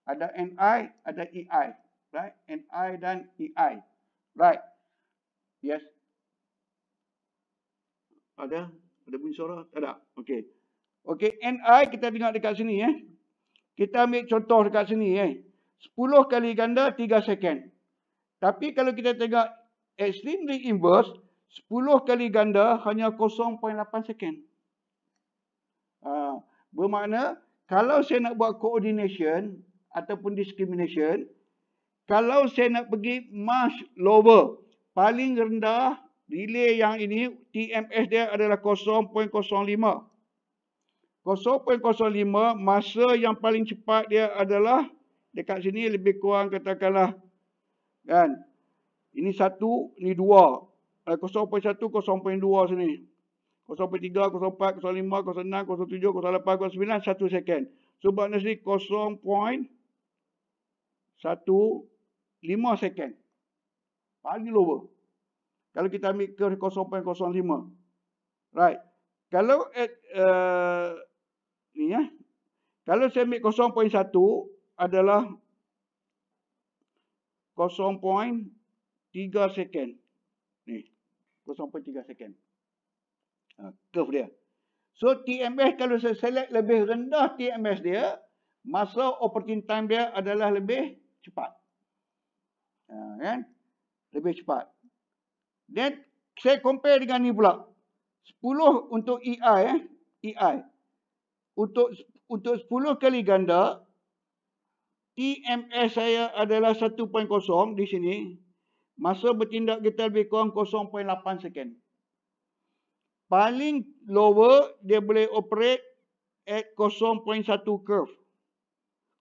ada NI ada EI right NI dan EI right yes ada ada bunyi suara tak ada okey okey NI kita tengok dekat sini eh kita ambil contoh dekat sini eh. 10 kali ganda 3 second. Tapi kalau kita tengok extremely inverse, 10 kali ganda hanya 0.8 second. Ha, bermakna kalau saya nak buat coordination ataupun discrimination, kalau saya nak pergi much lower, paling rendah relay yang ini TMS dia adalah 0.05. 0.05 masa yang paling cepat dia adalah dekat sini lebih kurang katakanlah kan ini satu ni dua 0.1 eh, 0.2 sini 0.3 0.4 0.5 0.6 0.7 0.8 0.9 second sebab so, ni 0.15 second paling lower kalau kita ambil ke 0.05 right kalau at uh, ni ya. Kalau saya ambil 0.1 adalah 0.3 second. Ni. 0.3 second. Ha, curve dia. So TMS kalau saya select lebih rendah TMS dia, masa operating time dia adalah lebih cepat. Ha, kan? Lebih cepat. Then saya compare dengan ni pula. 10 untuk EI eh. EI untuk untuk 10 kali ganda TMS saya adalah 1.0 di sini masa bertindak kita lebih kurang 0.8 second paling lower dia boleh operate at 0.1 curve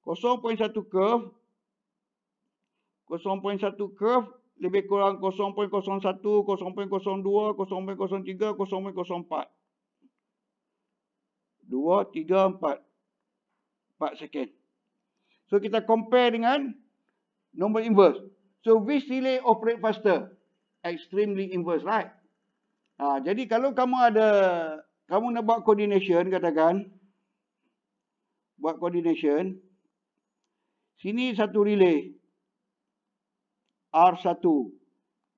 0.1 curve 0.1 curve lebih kurang 0.01 0.02 0.03 0.04 Dua, tiga, empat, 4 second. So kita compare dengan normal inverse. So which relay operate faster? Extremely inverse, right? Ha, jadi kalau kamu ada, kamu nak buat coordination katakan. Buat coordination. Sini satu relay. R1.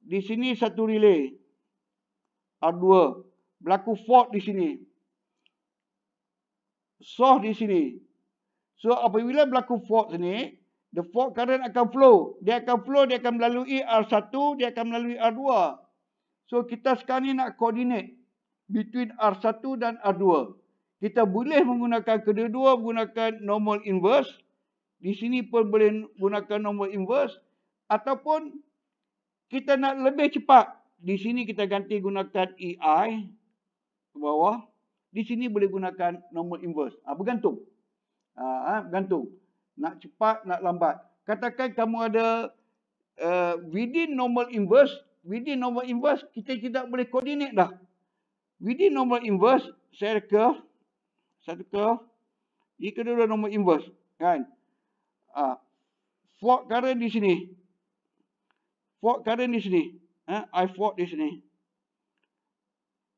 Di sini satu relay. R2. Berlaku fault di sini soft di sini. So apabila berlaku fault sini, the fault current akan flow. Dia akan flow, dia akan melalui R1, dia akan melalui R2. So kita sekarang ni nak coordinate between R1 dan R2. Kita boleh menggunakan kedua-dua menggunakan normal inverse. Di sini pun boleh gunakan normal inverse. Ataupun kita nak lebih cepat. Di sini kita ganti gunakan EI. Ke bawah. Di sini boleh gunakan normal inverse. Ha, bergantung. Ha, ha, bergantung. Nak cepat, nak lambat. Katakan kamu ada uh, within normal inverse. Within normal inverse, kita tidak boleh koordinat dah. Within normal inverse, circle. Circle. Ini kedua normal inverse. Kan? Ha, fork current di sini. Fork current di sini. Ha, I fork di sini.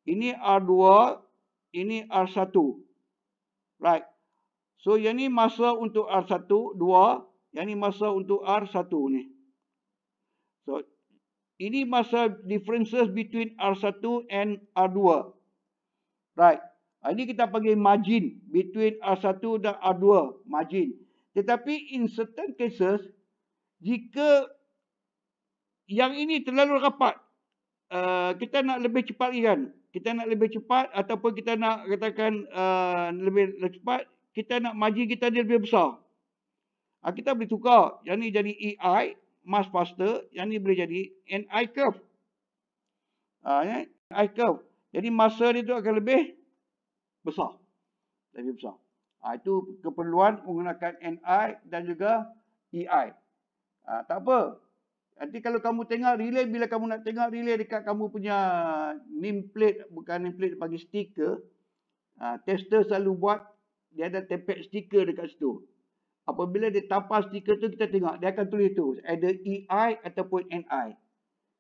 Ini R2. R2. Ini R1. Right. So, yang ni masa untuk R1, 2. Yang ni masa untuk R1 ni. So, ini masa differences between R1 and R2. Right. Ah, ini kita panggil margin between R1 dan R2. Margin. Tetapi in certain cases, jika yang ini terlalu rapat, uh, kita nak lebih cepat lagi kan kita nak lebih cepat ataupun kita nak katakan uh, lebih, lebih cepat, kita nak maji kita dia lebih besar. Uh, kita boleh tukar, yang ni jadi EI, mass faster, yang ni boleh jadi NI curve. Uh, ah, yeah, NI curve. Jadi masa dia tu akan lebih besar. Lebih besar. Uh, itu keperluan menggunakan NI dan juga EI. Uh, tak apa. Nanti kalau kamu tengah relay, bila kamu nak tengah relay dekat kamu punya nameplate, bukan nameplate, bagi stiker. Ha, tester selalu buat, dia ada tempat stiker dekat situ. Apabila dia tapas stiker tu, kita tengok. Dia akan tulis tu. Either EI ataupun NI.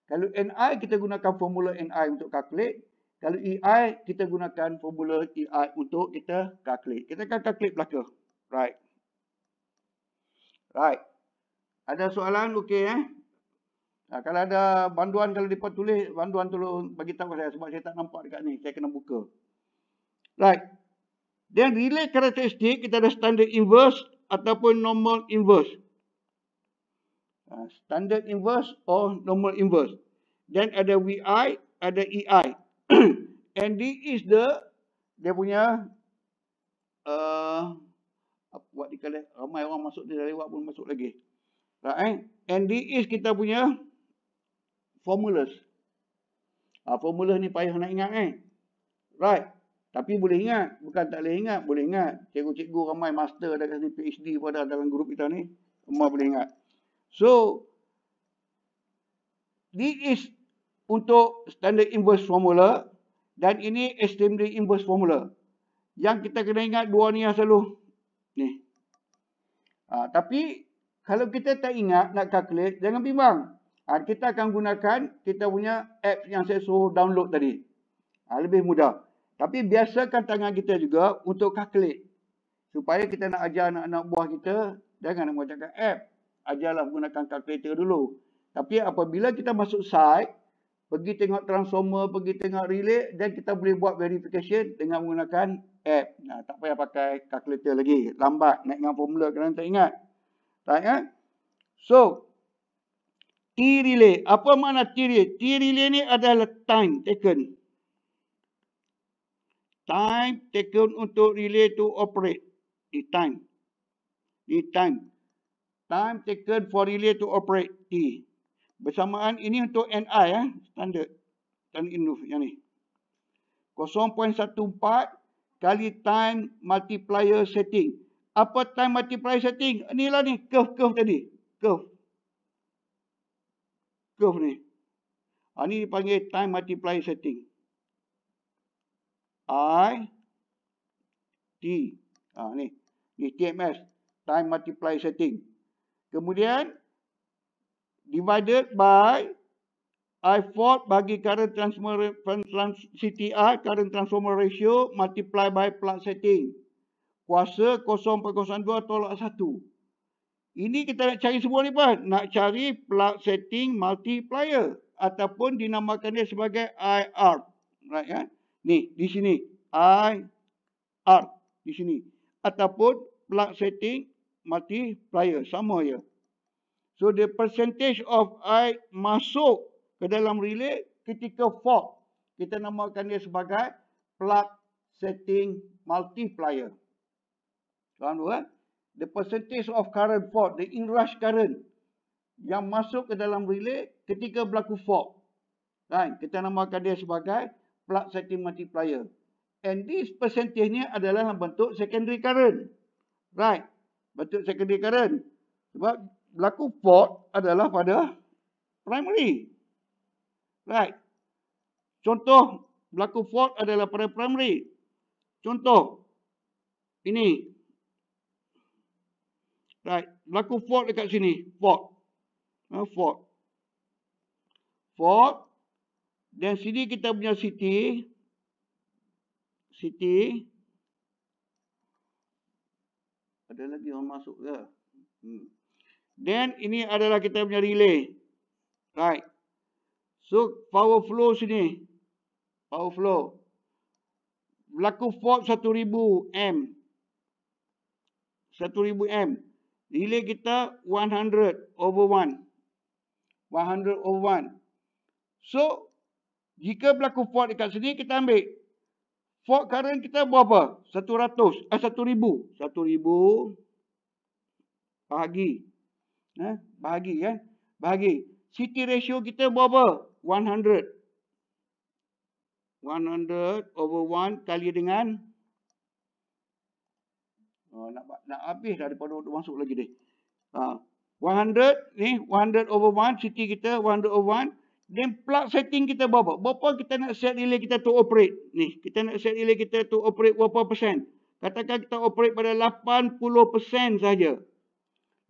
Kalau NI, kita gunakan formula NI untuk calculate. Kalau EI, kita gunakan formula EI untuk kita calculate. Kita akan calculate belakang. Right. Right. Ada soalan? Okay eh. Ha, kalau ada banduan kalau depa tulis banduan tolong bagi tahu saya sebab saya tak nampak dekat ni saya kena buka. Right. Then relay karakteristik kita ada standard inverse ataupun normal inverse. Ha, standard inverse or normal inverse. Then ada VI, ada EI. (clears throat) And this is the dia punya uh, apa uh, buat dikala ramai orang masuk dia dah lewat pun masuk lagi. Right. Eh? And this is kita punya formulas. Ha, ah, formula ni payah nak ingat eh. Right. Tapi boleh ingat. Bukan tak boleh ingat. Boleh ingat. Cikgu-cikgu ramai master ada kat sini PhD pun ada dalam grup kita ni. Semua boleh ingat. So, this is untuk standard inverse formula dan ini extremely inverse formula. Yang kita kena ingat dua ni yang selalu. Ni. Ha, tapi, kalau kita tak ingat nak calculate, jangan bimbang. Ha, kita akan gunakan kita punya app yang saya suruh download tadi. Ha, lebih mudah. Tapi biasakan tangan kita juga untuk calculate. Supaya kita nak ajar anak-anak buah kita, jangan nak menggunakan app. Ajarlah menggunakan calculator dulu. Tapi apabila kita masuk site, pergi tengok transformer, pergi tengok relay, dan kita boleh buat verification dengan menggunakan app. Nah, ha, tak payah pakai calculator lagi. Lambat, naik dengan formula kerana tak ingat. Tak ingat? So, T-Relay. Apa makna T-Relay? T-Relay ni adalah time taken. Time taken untuk relay to operate. Di time. Di time. Time taken for relay to operate. T. Bersamaan ini untuk NI. Eh? Ah, standard. Standard enough. Yang ni. 0.14 kali time multiplier setting. Apa time multiplier setting? Inilah ni. Curve-curve tadi. Curve governor. Ini dipanggil time multiplier setting. I T ha, ni ni TMS time multiplier setting. Kemudian divided by I 4 bagi current transformer trans, trans, current transformer ratio multiply by plug setting. Kuasa 0.02 tolak ini kita nak cari semua ni pun. Nak cari plug setting multiplier. Ataupun dinamakan dia sebagai IR. Right, kan? Ni, di sini. IR. Di sini. Ataupun plug setting multiplier. Sama je. So, the percentage of I masuk ke dalam relay ketika fog. Kita namakan dia sebagai plug setting multiplier. Tuan-tuan. So, the percentage of current fault, the inrush current yang masuk ke dalam relay ketika berlaku fault. Kan? Kita namakan dia sebagai plug setting multiplier. And this percentage ni adalah bentuk secondary current. Right? Bentuk secondary current. Sebab berlaku fault adalah pada primary. Right? Contoh, berlaku fault adalah pada primary. Contoh, ini Right. Berlaku fault dekat sini. Fault. Ha, fault. Fault. Dan sini kita punya city. City. Ada lagi orang masuk ke? Hmm. Then ini adalah kita punya relay. Right. So power flow sini. Power flow. Berlaku fault 1000 M. 1000 M. Nilai kita 100 over 1. 100 over 1. So, jika berlaku fault dekat sini, kita ambil. Fault current kita berapa? 100. Eh, 1,000. 1,000. Bahagi. Eh, bahagi, ya. Eh? Bahagi. City ratio kita berapa? 100. 100 over 1 kali dengan 1,000. Ah, nak, nak habis daripada untuk masuk lagi deh. Uh, ah, 100 ni 100 over 1 city kita 100 over 1 then plug setting kita berapa? Berapa kita nak set relay kita to operate? Ni, kita nak set relay kita to operate berapa persen? Katakan kita operate pada 80% saja. 80%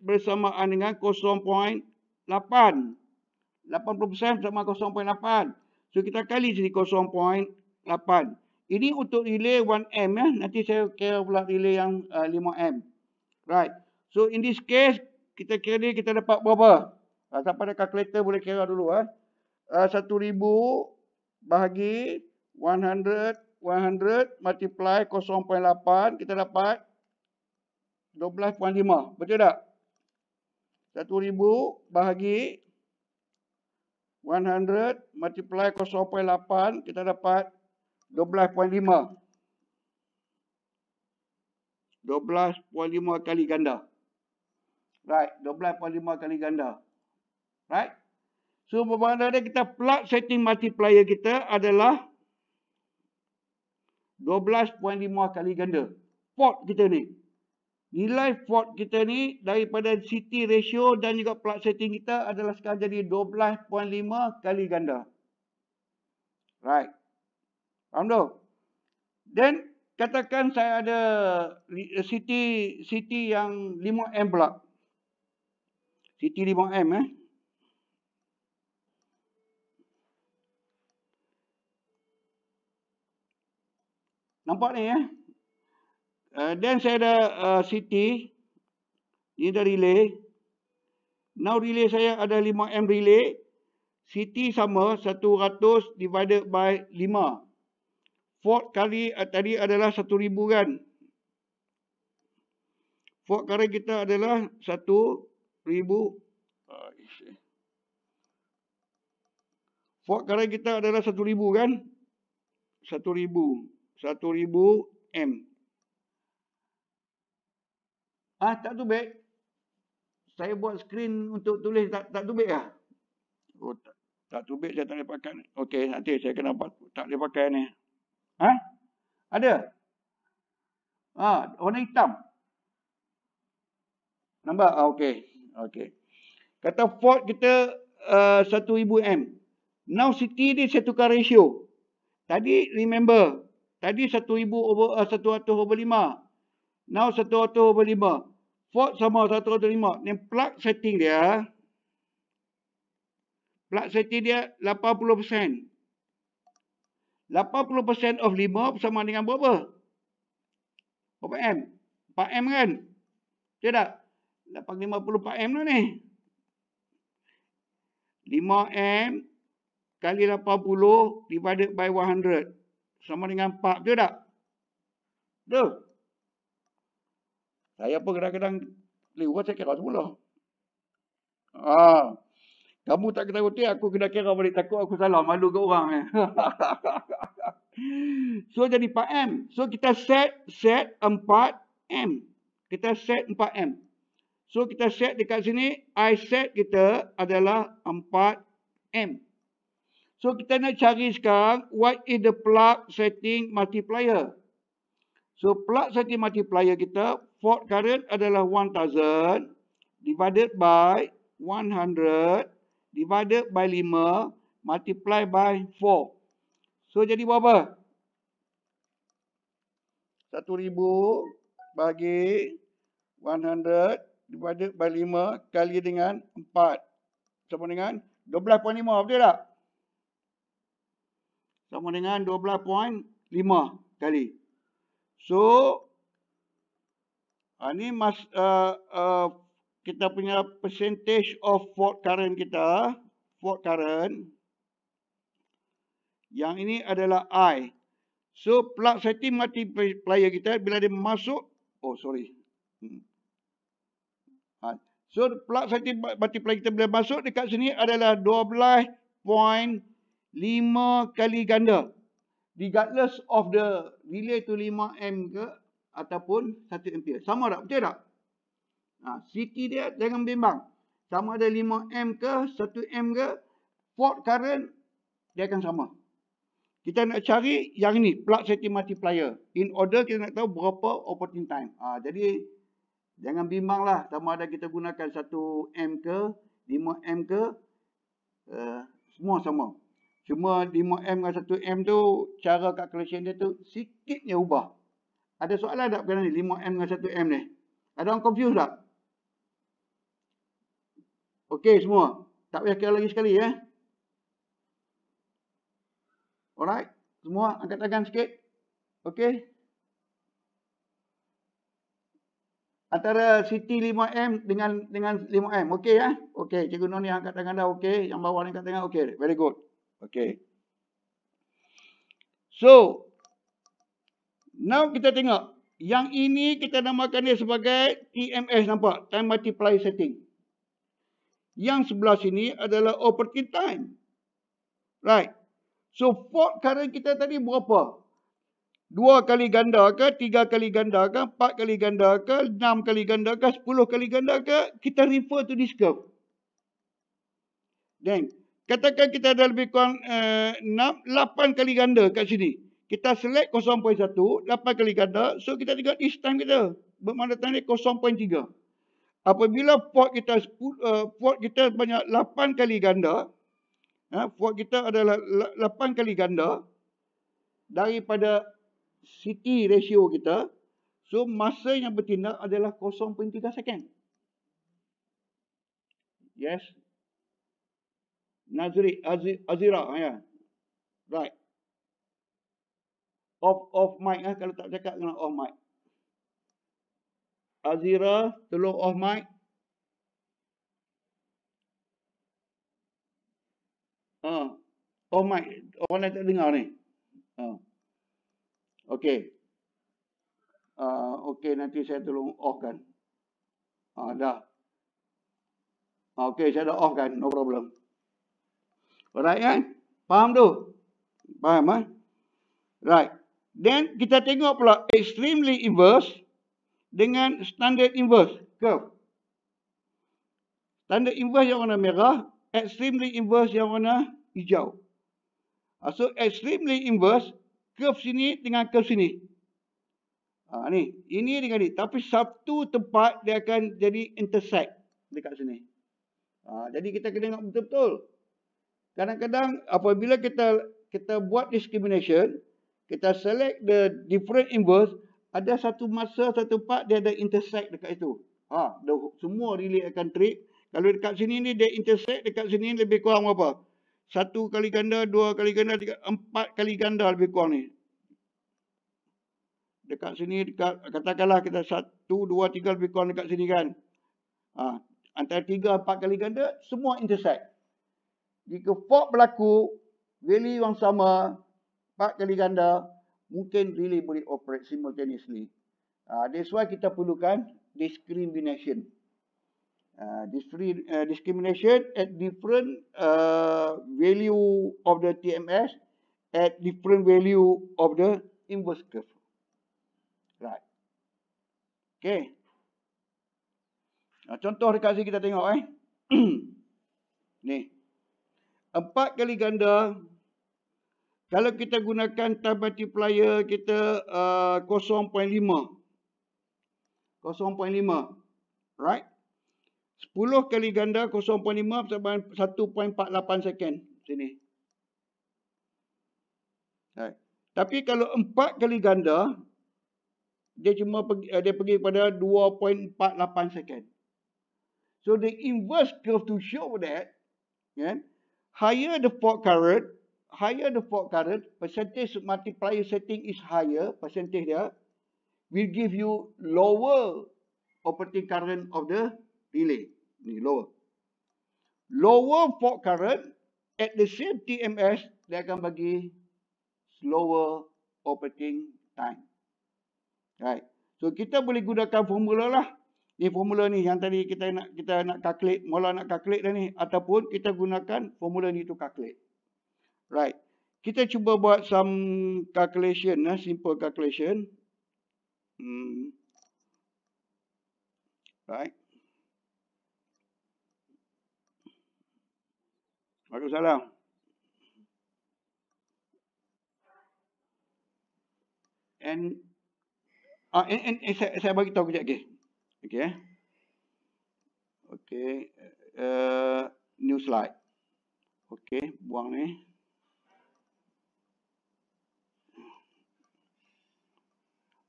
bersamaan dengan 0.8. 80% sama 0.8. So kita kali sini 0.8. Ini untuk relay 1M ya. Eh. Nanti saya kira pula relay yang uh, 5M. Right. So in this case, kita kira ni kita dapat berapa? Uh, siapa ada calculator boleh kira dulu. Eh. Uh, 1000 bahagi 100, 100 multiply 0.8. Kita dapat 12.5. Betul tak? 1000 bahagi 100 multiply 0.8. Kita dapat 12.5. 12.5 kali ganda. Right. 12.5 kali ganda. Right. So, bermakna kita plug setting multiplier kita adalah 12.5 kali ganda. Port kita ni. Nilai port kita ni daripada CT ratio dan juga plug setting kita adalah sekarang jadi 12.5 kali ganda. Right. Amdo. Then katakan saya ada city city yang 5M pula. City 5M eh. Nampak ni eh. Uh, then saya ada uh, city ini dari relay. Now relay saya ada 5M relay. City sama 100 divided by 5. Fort kali eh, tadi adalah satu ribu kan. Fort kali kita adalah satu ribu. Ah, Fort kali kita adalah satu ribu kan. Satu ribu. Satu ribu M. Ah tak tu baik. Saya buat screen untuk tulis tak tak tu baik lah. Oh tak. Tak tubik saya tak boleh pakai. Okey, nanti saya kena tak boleh pakai ni. Ha? Ada. Ha, warna hitam. Nampak? Ha, ah, okay Okey. Kata Ford kita uh, 1000 M. Now city ni saya tukar ratio. Tadi remember. Tadi 1000 over, uh, 100 over 5. Now 100 over 5. Ford sama 100 over 5. Ni plug setting dia. Plug setting dia 80% of 5 sama dengan berapa? Berapa M? 4M kan? Betul tak? 850 4M tu ni. 5M kali 80 divided by 100. Sama dengan 4. Betul tak? Betul? Saya pun kadang-kadang lewat saya kira semula. Haa. Ah. Kamu tak kena roti, aku kena kira balik takut aku salah. Malu ke orang ni. Eh. (laughs) so jadi 4M. So kita set set 4M. Kita set 4M. So kita set dekat sini. I set kita adalah 4M. So kita nak cari sekarang. What is the plug setting multiplier? So plug setting multiplier kita. Fault current adalah 1000. Divided by 100 divided by 5 multiply by 4. So jadi berapa? 1000 bagi 100 divided by 5 kali dengan 4. Sama dengan 12.5 betul tak? Sama dengan 12.5 kali. So ini ah, mas uh, uh, kita punya percentage of fault current kita, fault current. Yang ini adalah I. So plug setting mati player kita bila dia masuk, oh sorry. Hmm. Ha. So plug setting mati player kita bila masuk dekat sini adalah 12.5 kali ganda. Regardless of the relay to 5M ke ataupun 1 ampere. Sama tak? Betul tak? Ha, CT dia jangan bimbang. Sama ada 5M ke, 1M ke, fault current, dia akan sama. Kita nak cari yang ni, plug safety multiplier. In order kita nak tahu berapa operating time. Ha, jadi, jangan bimbang lah sama ada kita gunakan 1M ke, 5M ke, uh, semua sama. Cuma 5M dengan 1M tu, cara calculation dia tu sikitnya ubah. Ada soalan tak berkenaan ni, 5M dengan 1M ni? Ada orang confused tak? Okey semua. Tak payah kira lagi sekali ya. Alright. Semua angkat tangan sikit. Okey. Antara Siti 5M dengan dengan 5M. Okey ya. Okey. Cikgu noni angkat tangan dah. Okey. Yang bawah ni angkat tangan. Okey. Very good. Okey. So. Now kita tengok. Yang ini kita namakan dia sebagai TMS nampak. Time Multiply Setting. Yang sebelah sini adalah operative time. Right. So fault current kita tadi berapa? Dua kali ganda ke, tiga kali ganda ke, empat kali ganda ke, enam kali ganda ke, sepuluh kali ganda ke, kita refer to this curve. Then, katakan kita ada lebih kurang eh, enam, uh, lapan kali ganda kat sini. Kita select 0.1, lapan kali ganda, so kita tengok this time kita. Bermakna tanda 0.3 apabila port kita port eh, kita banyak 8 kali ganda ya eh, port kita adalah 8 kali ganda daripada city ratio kita so masa yang bertindak adalah 0.3 second yes nazri azira ya right off off mic eh kalau tak cakap kena off mic Azira, tolong Teluk Ohmai. Ha. Ohmai, orang lain tak dengar ni. Ha. Okay, Uh, ha, Okey, nanti saya tolong offkan. Ha, dah. Ha, okay, saya dah off kan. No problem. Alright, kan? Faham tu? Faham, kan? Eh? Right. Then, kita tengok pula. Extremely inverse dengan standard inverse curve. Standard inverse yang warna merah, extremely inverse yang warna hijau. Ah, so extremely inverse, curve sini dengan curve sini. Ha, ni, ini dengan ni. Tapi satu tempat dia akan jadi intersect dekat sini. Ha, jadi kita kena tengok betul-betul. Kadang-kadang apabila kita kita buat discrimination, kita select the different inverse, ada satu masa, satu part dia ada intersect dekat itu. Ha, the, semua relay akan trip. Kalau dekat sini ni dia intersect, dekat sini lebih kurang berapa? Satu kali ganda, dua kali ganda, tiga, empat kali ganda lebih kurang ni. Dekat sini, dekat, katakanlah kita satu, dua, tiga lebih kurang dekat sini kan. Ha, antara tiga, empat kali ganda, semua intersect. Jika fork berlaku, value yang sama, empat kali ganda, mungkin relay boleh operate simultaneously. Uh, that's why kita perlukan discrimination. Uh, discrimination at different uh, value of the TMS at different value of the inverse curve. Right. Okay. Nah, contoh dekat sini kita tengok eh. (clears throat) Ni. Empat kali ganda kalau kita gunakan time multiplier kita uh, 0.5. 0.5. Right? 10 kali ganda 0.5 sama 1.48 second. Sini. Right. Tapi kalau 4 kali ganda, dia cuma pergi, uh, dia pergi pada 2.48 second. So the inverse curve to show that, yeah, higher the fault current, higher the fault current, percentage multiplier setting is higher, percentage dia, will give you lower operating current of the relay. Ni lower. Lower fault current at the same TMS, dia akan bagi slower operating time. Right. So kita boleh gunakan formula lah. Ni formula ni yang tadi kita nak kita nak calculate, mula nak calculate dah ni ataupun kita gunakan formula ni tu calculate. Right. Kita cuba buat some calculation. Eh? Simple calculation. Hmm. Right. Bagus salam. And, uh, and, and, and saya, saya bagi tahu kejap. Okay. Eh. Okay. Okay. Uh, eh, eh, new slide. Okay. Buang ni. Eh.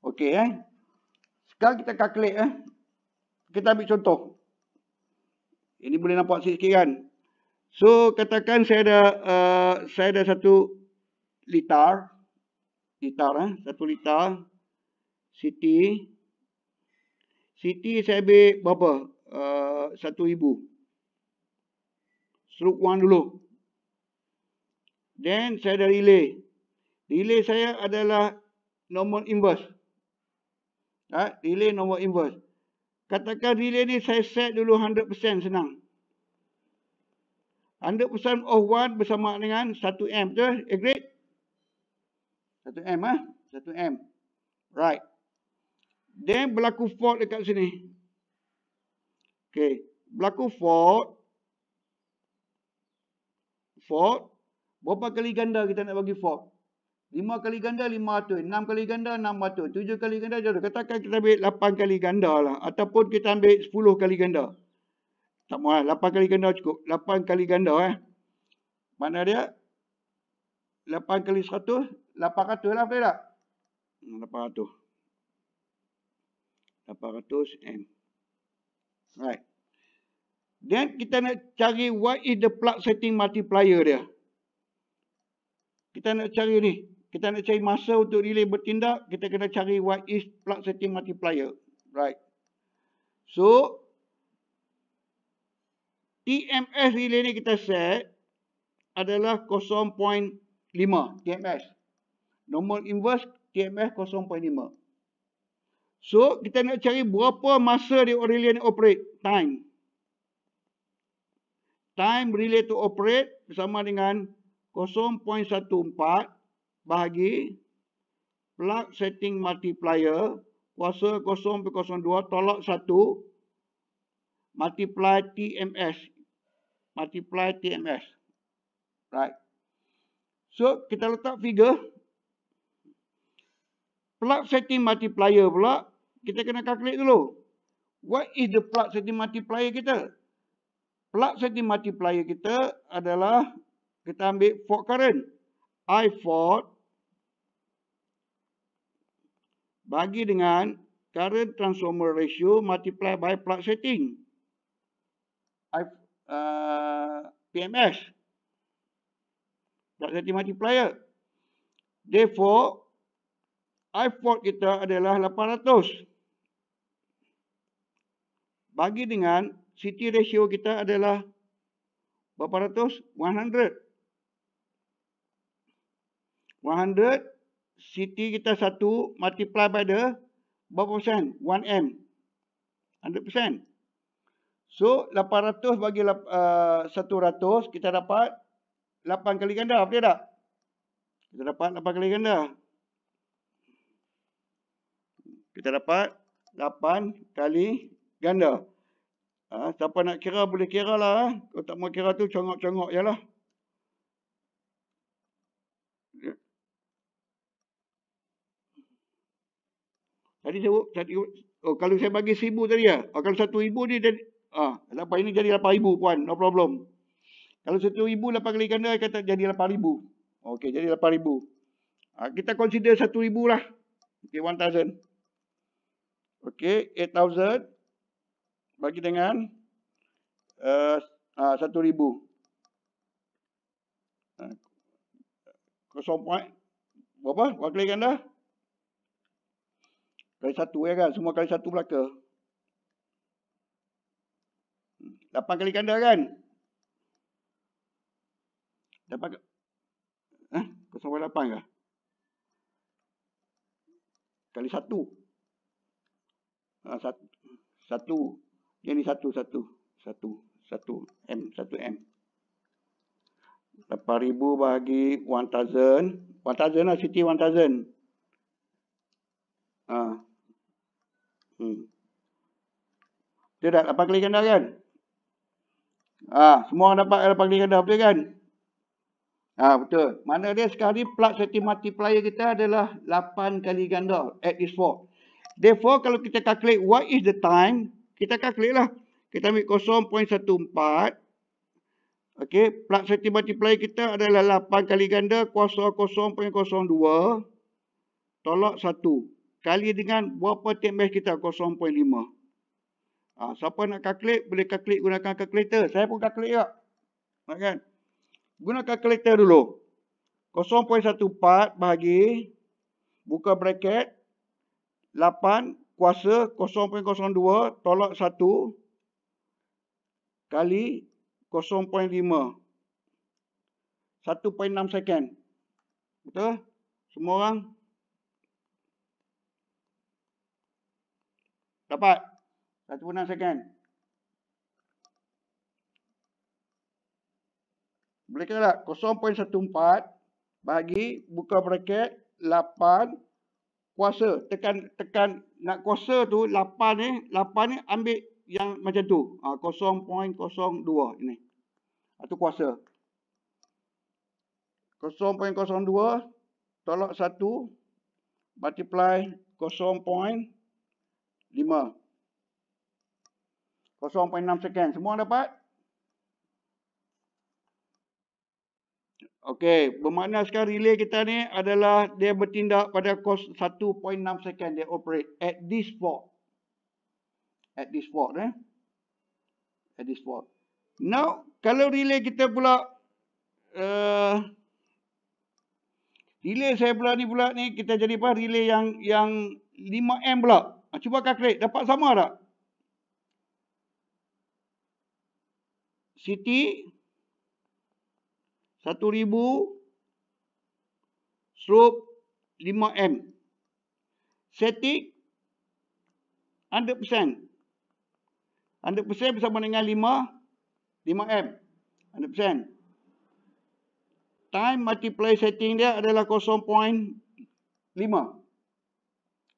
Okey eh. Sekarang kita calculate eh. Kita ambil contoh. Ini boleh nampak sikit-sikit kan. So katakan saya ada uh, saya ada satu litar. Litar eh. Satu litar. Siti. Siti saya ambil berapa? Uh, satu ribu. Seluk wang dulu. Then saya ada relay. Relay saya adalah normal inverse. Right? Ha? Relay nombor inverse. Katakan relay ni saya set dulu 100% senang. 100% of 1 bersama dengan 1M. Betul? agree? 1M ah, ha? 1M. Right. Then berlaku fault dekat sini. Okay. Berlaku fault. Fault. Berapa kali ganda kita nak bagi fault? Lima kali ganda, lima ratus. Enam kali ganda, enam ratus. Tujuh kali ganda, jodoh. Katakan kita ambil lapan kali ganda lah. Ataupun kita ambil sepuluh kali ganda. Tak mahu lah. Lapan kali ganda cukup. Lapan kali ganda eh. Mana dia? Lapan kali seratus. Lapan ratus lah, boleh tak? Hmm, lapan ratus. Lapan ratus M. Right. Then kita nak cari what is the plug setting multiplier dia. Kita nak cari ni kita nak cari masa untuk relay bertindak, kita kena cari what is plug setting multiplier. Right. So, TMS relay ni kita set adalah 0.5 TMS. Nombor inverse TMS 0.5. So, kita nak cari berapa masa dia relay ni operate. Time. Time relay to operate bersama dengan 0.14 bahagi plug setting multiplier kuasa 0.02 tolak 1 multiply TMS multiply TMS right so kita letak figure plug setting multiplier pula kita kena calculate dulu what is the plug setting multiplier kita plug setting multiplier kita adalah kita ambil fault current I fault bagi dengan current transformer ratio multiply by plug setting. I, uh, PMS. Plug setting multiplier. Therefore, I fault kita adalah 800. Bagi dengan CT ratio kita adalah berapa ratus? 100. 100 CT kita 1 multiply by the berapa persen? 1M. 100%. So, 800 bagi uh, 100 kita dapat 8 kali ganda. Betul tak? Kita dapat 8 kali ganda. Kita dapat 8 kali ganda. Ha, siapa nak kira boleh kira lah. Kalau tak mau kira tu congok-congok je lah. Tadi saya tadi, oh, kalau saya bagi 1000 tadi ya. Oh, kalau 1000 ni jadi ah dapat ini jadi 8000 puan. No problem. Kalau satu 1000 8 kali ganda kata jadi 8000. Okey, jadi 8000. Ah ha, kita consider 1000 lah. Okey 1000. Okey 8000 bagi dengan eh, ah uh, uh, 1000. Uh, 0. berapa? Kali ganda? Kali satu ya kan. Semua kali satu belaka. Lapan kali kandar kan. Dapat ke? Eh? Kosong kali lapan ke? Kali satu. Ha, satu. Satu. Dia ni satu, satu. Satu. Satu. M. Satu M. Lapan ribu bagi one thousand. One thousand lah. City one thousand. Haa. Hmm. Dia dah dapat kali ganda kan? Ah, ha, semua orang dapat dapat kali ganda betul kan? Ah, ha, betul. Mana dia sekali plat setiap multiplier kita adalah 8 kali ganda at least four. Therefore kalau kita calculate what is the time, kita calculate lah. Kita ambil 0.14 Okey, plat setiap multiplier kita adalah 8 kali ganda kuasa 0.02 tolak 1 kali dengan berapa take base kita 0.5. Ah siapa nak calculate boleh calculate gunakan calculator. Saya pun calculate juga. Nampak kan? Gunakan calculator dulu. 0.14 bahagi buka bracket 8 kuasa 0.02 tolak 1 kali 0.5 1.6 second. Betul? Semua orang Dapat. Satu puluh enam second. Boleh kata tak? 0.14 bagi buka bracket 8 kuasa. Tekan tekan nak kuasa tu 8 ni. 8 ni ambil yang macam tu. 0.02 ah, ini. Itu kuasa. 0.02 tolak 1 multiply 5. 0.6 second. Semua dapat? Okey, bermakna sekarang relay kita ni adalah dia bertindak pada kos 1.6 second dia operate at this fault. At this fault eh. At this fault. Now, kalau relay kita pula uh, relay saya pula ni pula ni kita jadi apa? Relay yang yang 5M pula. 5M. Cuba kalkulate. Dapat sama tak? Siti. Satu ribu. Slope. Lima M. Setik. 100%. 100% bersama dengan 5. 5M. 100%. Time multiply setting dia adalah 0.5.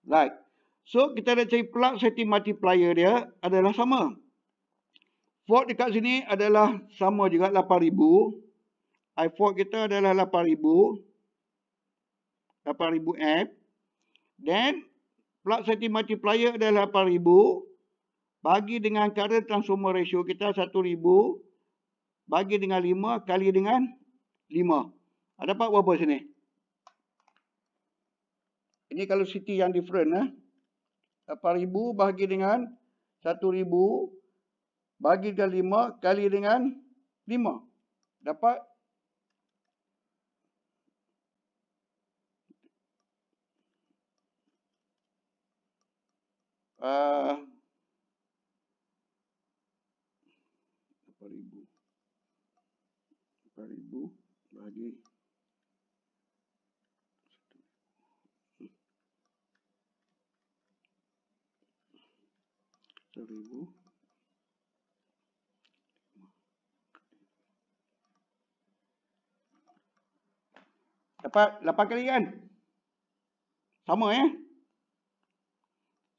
Like. So kita dah cari plug setting multiplier dia adalah sama. Volt dekat sini adalah sama juga 8000. I volt kita adalah 8000. 8000 amp. Then plug setting multiplier adalah 8000 bagi dengan current transformer ratio kita 1000 bagi dengan 5 kali dengan 5. Ada dapat berapa sini? Ini kalau city yang different lah. Eh? 8,000 bahagi dengan 1,000 bahagi dengan 5 kali dengan 5. Dapat? Uh, 8,000. 8,000 bahagi 5. 1000 Dapat 8 kali kan? Sama ya? Eh?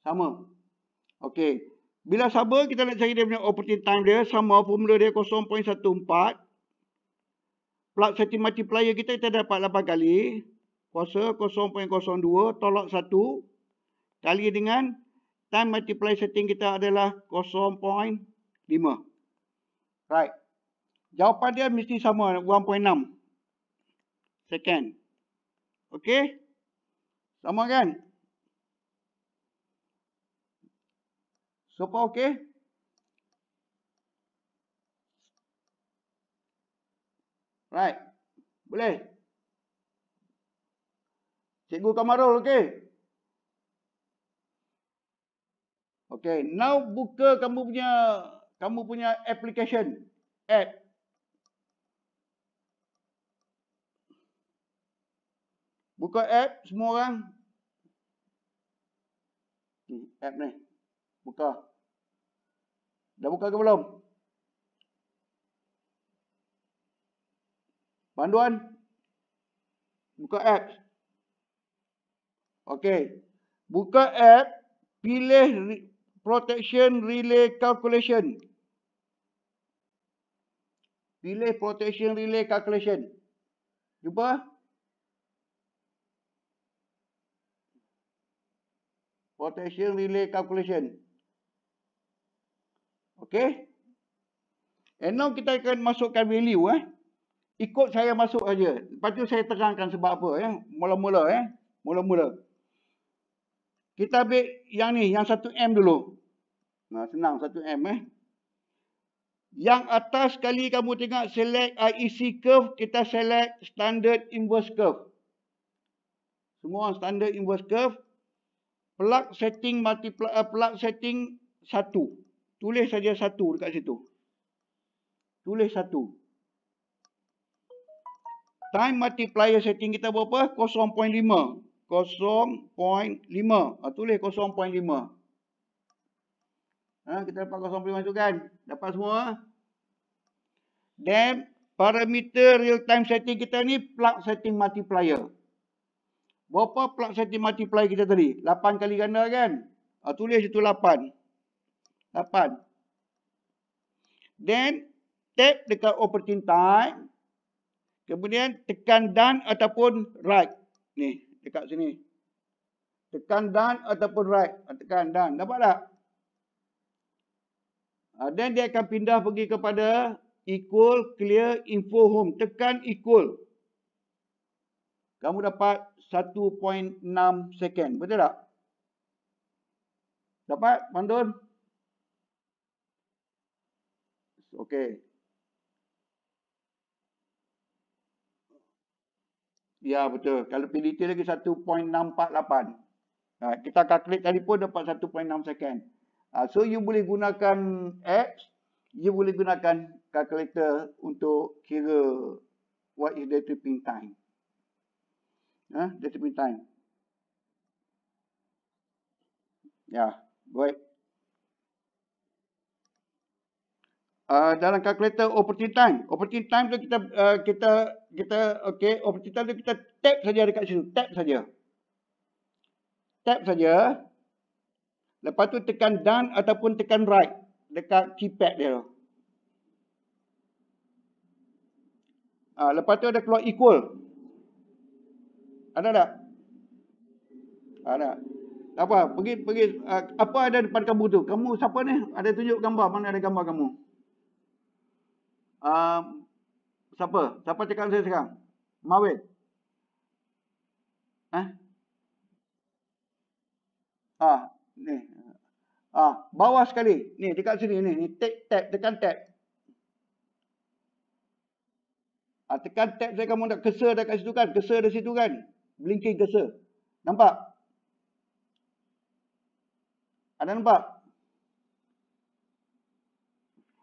Sama. Okey. Bila sama kita nak cari dia punya operating time dia. Sama formula dia 0.14. Plug satu multiplier kita kita dapat 8 kali. Kuasa 0.02 tolak 1. Kali dengan time multiply setting kita adalah 0.5. Right. Jawapan dia mesti sama 1.6 second. okay? Sama kan? Sopo okay? Right. Boleh. Cikgu Kamarul okay? Okay, now buka kamu punya kamu punya application app. Buka app semua orang. Ni hmm, app ni. Buka. Dah buka ke belum? Panduan. Buka app. Okey. Buka app, pilih protection relay calculation. Pilih protection relay calculation. Cuba, Protection relay calculation. Okay. And now kita akan masukkan value. Eh. Ikut saya masuk saja. Lepas tu saya terangkan sebab apa. Eh, Mula-mula. Eh. Mula-mula. Kita ambil yang ni. Yang satu m dulu. Nah, senang satu m eh. Yang atas sekali kamu tengok select IEC curve, kita select standard inverse curve. Semua standard inverse curve. Plug setting multiply, uh, plug setting satu. Tulis saja 1 dekat situ. Tulis satu. Time multiplier setting kita berapa? 0.5. 0.5. Ha, tulis 0.5. Ha, kita dapat 0.5 tu kan. Dapat semua. Then, parameter real-time setting kita ni plug setting multiplier. Berapa plug setting multiplier kita tadi? 8 kali ganda kan? Ha, tulis itu 8. 8. Then, tap dekat operating time. Kemudian, tekan dan ataupun right. Ni, dekat sini. Tekan dan ataupun right. Ha, tekan dan Dapat tak? Dan ah, dia akan pindah pergi kepada equal clear info home. Tekan equal. Kamu dapat 1.6 second. Betul tak? Dapat, Pandun? Okey. Ya, betul. Kalau pilih lagi 1.648. Ah, kita calculate tadi pun dapat 1.6 second. Uh, so you boleh gunakan apps, you boleh gunakan calculator untuk kira what is the tripping time. Ha, the tripping time. Ya, yeah, baik. Uh, dalam calculator operating time, operating time tu kita uh, kita kita okey, operating time tu kita tap saja dekat situ, tap saja. Tap saja. Lepas tu tekan done ataupun tekan right dekat keypad dia tu. Ah, ha, lepas tu ada keluar equal. Ada tak? Ada. Apa? Pergi pergi ah, apa ada depan kamu tu? Kamu siapa ni? Ada tunjuk gambar mana ada gambar kamu? Ah uh, siapa? Siapa cakap saya sekarang? Mawid. Ha? Ah, Ni. Ha, bawah sekali. Ni dekat sini ni. ni tap, tap, tekan tap. Ha, tekan tap saya kamu nak keser dekat situ kan. Keser dekat situ kan. Blinking keser. Nampak? Ada nampak?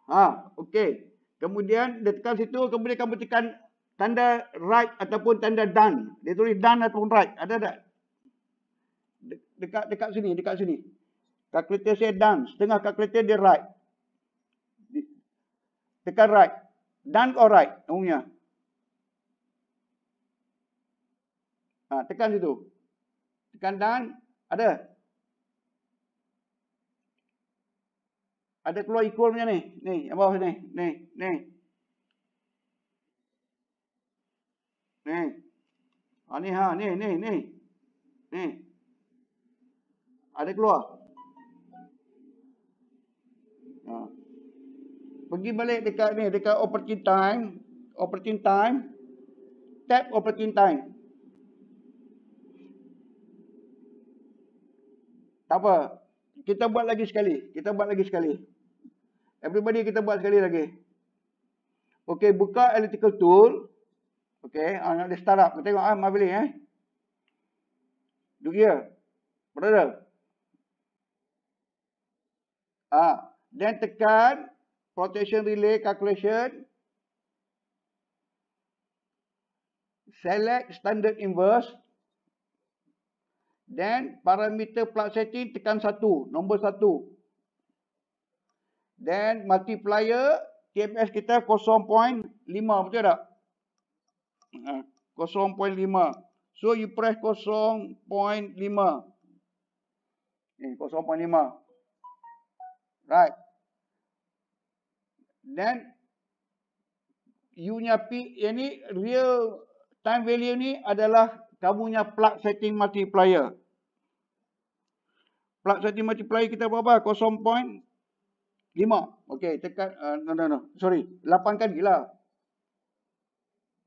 Ha, okey. Kemudian dia tekan situ. Kemudian kamu tekan tanda right ataupun tanda done. Dia tulis done ataupun right. Ada tak? dekat dekat sini, dekat sini. Kalkulator saya done. Setengah kalkulator dia right. Tekan right. Done or right? Umumnya. Ha, tekan situ. Tekan done. Ada. Ada keluar equal macam ni. Ni, yang bawah ni. Ni, ni. Ni. Ha, ni ha, ni, ni, ni. Ni ada keluar. Ha. Pergi balik dekat ni, dekat operating time, operating time, tap operating time. Tak apa. Kita buat lagi sekali. Kita buat lagi sekali. Everybody kita buat sekali lagi. Okey, buka analytical tool. Okey, ah, nak dia start up. Kita tengok ah, Mavili eh. Duk ya. Brother. Ha. Then tekan protection relay calculation. Select standard inverse. Then parameter plug setting tekan 1. Nombor 1. Then multiplier TMS kita 0.5 betul tak? 0.5. Ha, so you press 0.5. Eh 0.5 right then you punya p ini eh, real time value ni adalah kamu punya plug setting multiplier plug setting multiplier kita berapa 0.5 okay tekan uh, no no no sorry 8 kan gila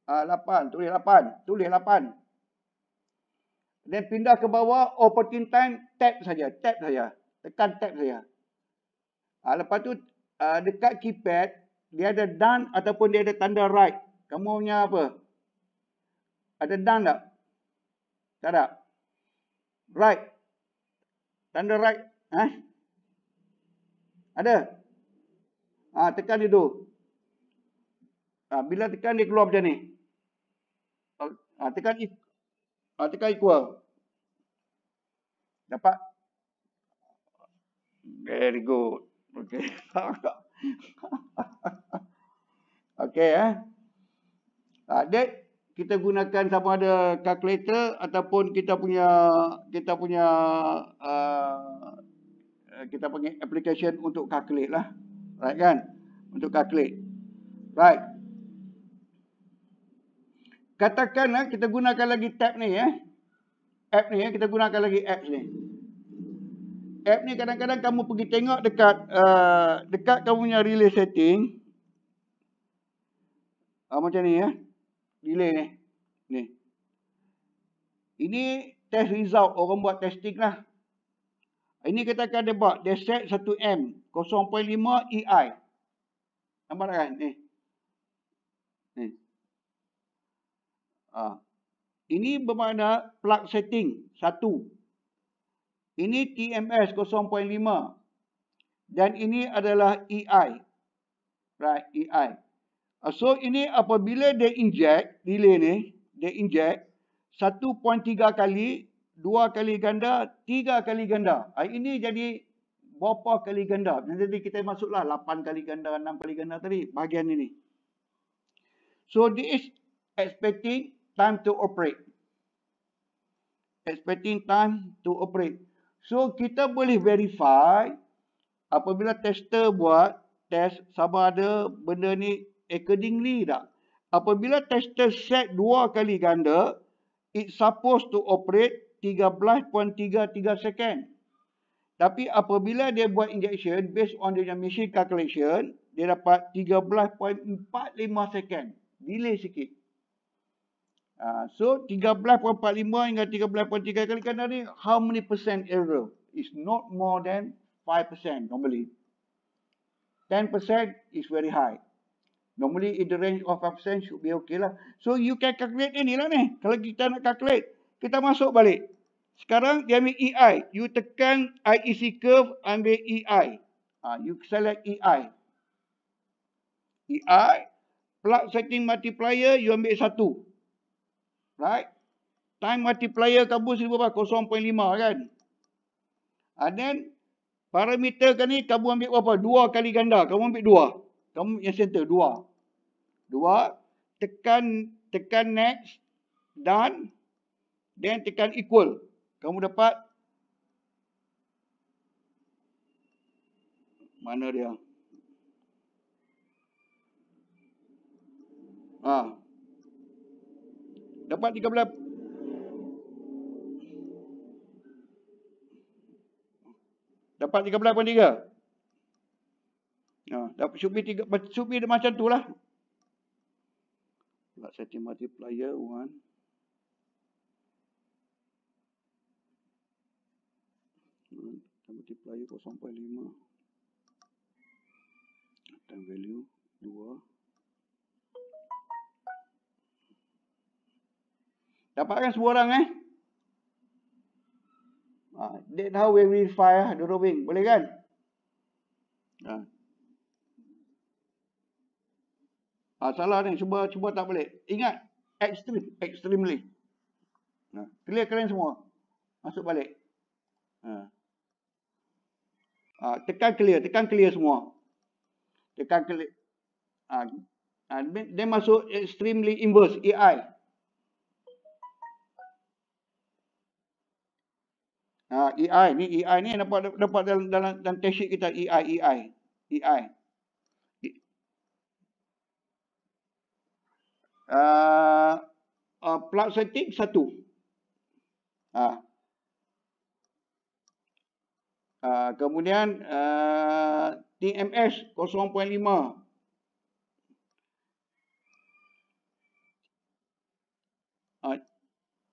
ah uh, 8 tulis 8 tulis 8 dan pindah ke bawah opportune time tap saja tap saja tekan tap saja Ha, lepas tu uh, dekat keypad dia ada done ataupun dia ada tanda right. Kamu punya apa? Ada done tak? Tak ada? Right. Tanda right. Ha? Ada? Ha, tekan itu. Ha, bila tekan dia keluar macam ni. Ha, tekan, ha, tekan equal. Dapat? Very good. Okey, faham (laughs) tak? Okey, eh. Takde. Ah, kita gunakan sama ada kalkulator ataupun kita punya kita punya uh, kita panggil application untuk calculate lah. Right kan? Untuk calculate. Right. Katakanlah eh, kita gunakan lagi tab ni eh. App ni eh. Kita gunakan lagi apps ni app ni kadang-kadang kamu pergi tengok dekat uh, dekat kamu punya relay setting uh, macam ni ya relay ni ni ini test result orang buat testing lah ini katakan dia buat dia set 1M 0.5 EI nampak tak kan ni ni uh. ini bermakna plug setting satu. Ini TMS 0.5. Dan ini adalah EI. Right, EI. Uh, so, ini apabila dia inject, delay ni, dia inject, 1.3 kali, 2 kali ganda, 3 kali ganda. Ah, ini jadi berapa kali ganda. Jadi, kita masuklah 8 kali ganda, 6 kali ganda tadi, bahagian ini. So, this is expecting time to operate. Expecting time to operate. So kita boleh verify apabila tester buat test sama ada benda ni accordingly tak. Apabila tester set dua kali ganda, it supposed to operate 13.33 second. Tapi apabila dia buat injection based on the machine calculation, dia dapat 13.45 second. Delay sikit. Ah, so 13.45 hingga 13.3 kali kanan ni how many percent error is not more than 5% normally 10% is very high normally in the range of 5% should be okay lah so you can calculate ni lah ni kalau kita nak calculate kita masuk balik sekarang dia ambil EI you tekan IEC curve ambil EI ha, ah, you select EI EI plug setting multiplier you ambil 1 Right? Time multiplier kamu sini berapa? 0.5 kan? And then, parameter kan ni kamu ambil berapa? Dua kali ganda. Kamu ambil dua. Kamu yang center, dua. Dua. Tekan tekan next. dan Then tekan equal. Kamu dapat. Mana dia? Ah, Dapat 13. Dapat 13.3. Ha, dapat should be 3, should be macam tu lah. Tak Nak setting multiplier 1. multiplier 0.5 time value dua. Dapatkan semua orang eh. Uh, that how we verify uh, the ha, drawing. Boleh kan? Uh. Uh, salah ni. Cuba cuba tak boleh. Ingat. Extreme. Extremely. Uh. Clear keren semua. Masuk balik. Uh. Uh, tekan clear. Tekan clear semua. Tekan clear. Uh. Uh, then masuk extremely inverse. AI. AI ha, EI ni AI ni dapat dapat dalam dalam dalam tesis kita AI AI AI Ah uh, uh, satu. Ha. Uh, kemudian uh, TMS 0.5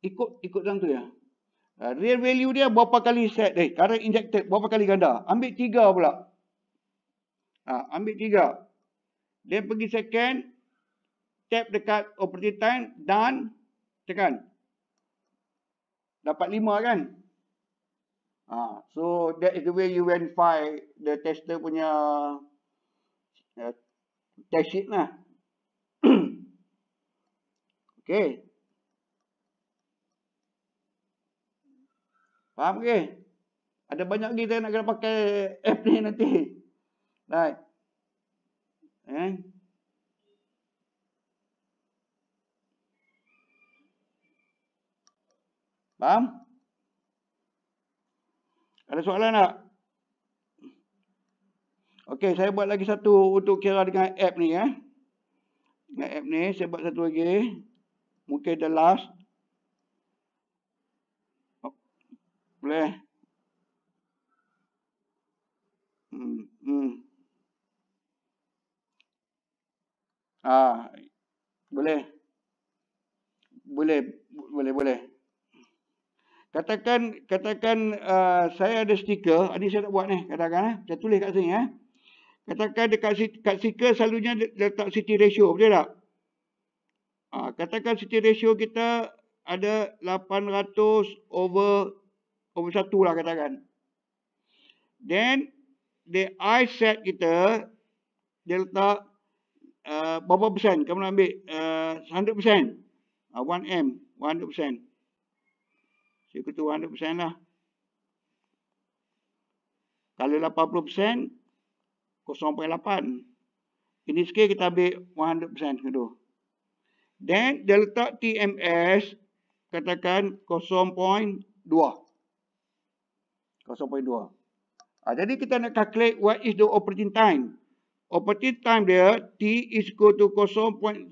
Ikut ikut dalam tu ya. Ha, real value dia berapa kali set eh, current injected berapa kali ganda ambil tiga, pula ha, ambil tiga, then pergi second tap dekat operating time done tekan dapat lima kan ha, so that is the way you went file the tester punya uh, test sheet lah (coughs) Okay, Faham ke? Ada banyak lagi saya nak kena pakai app ni nanti. Right. Eh? Faham? Ada soalan tak? Okey, saya buat lagi satu untuk kira dengan app ni. Eh? Dengan app ni, saya buat satu lagi. Mungkin the last. boleh, Hmm. hmm. Ah, boleh. Boleh, boleh, boleh. Katakan, katakan uh, saya ada stiker. Ini ah, saya nak buat ni. Katakan, eh. saya tulis kat sini. Eh. Katakan dekat kat stiker selalunya letak city ratio. Betul tak? Ha, katakan city ratio kita ada 800 over Nombor satu lah katakan. Then, the I set kita, dia letak uh, berapa persen? Kamu nak ambil uh, 100 persen. Uh, 1M, 100 persen. Saya tu 100 persen lah. Kalau 80 persen, 0.8. Ini sikit kita ambil 100 persen. Then, dia letak TMS, katakan 0.2. 0.2. Ha, jadi kita nak calculate what is the operating time. Operating time dia T is equal to 0.14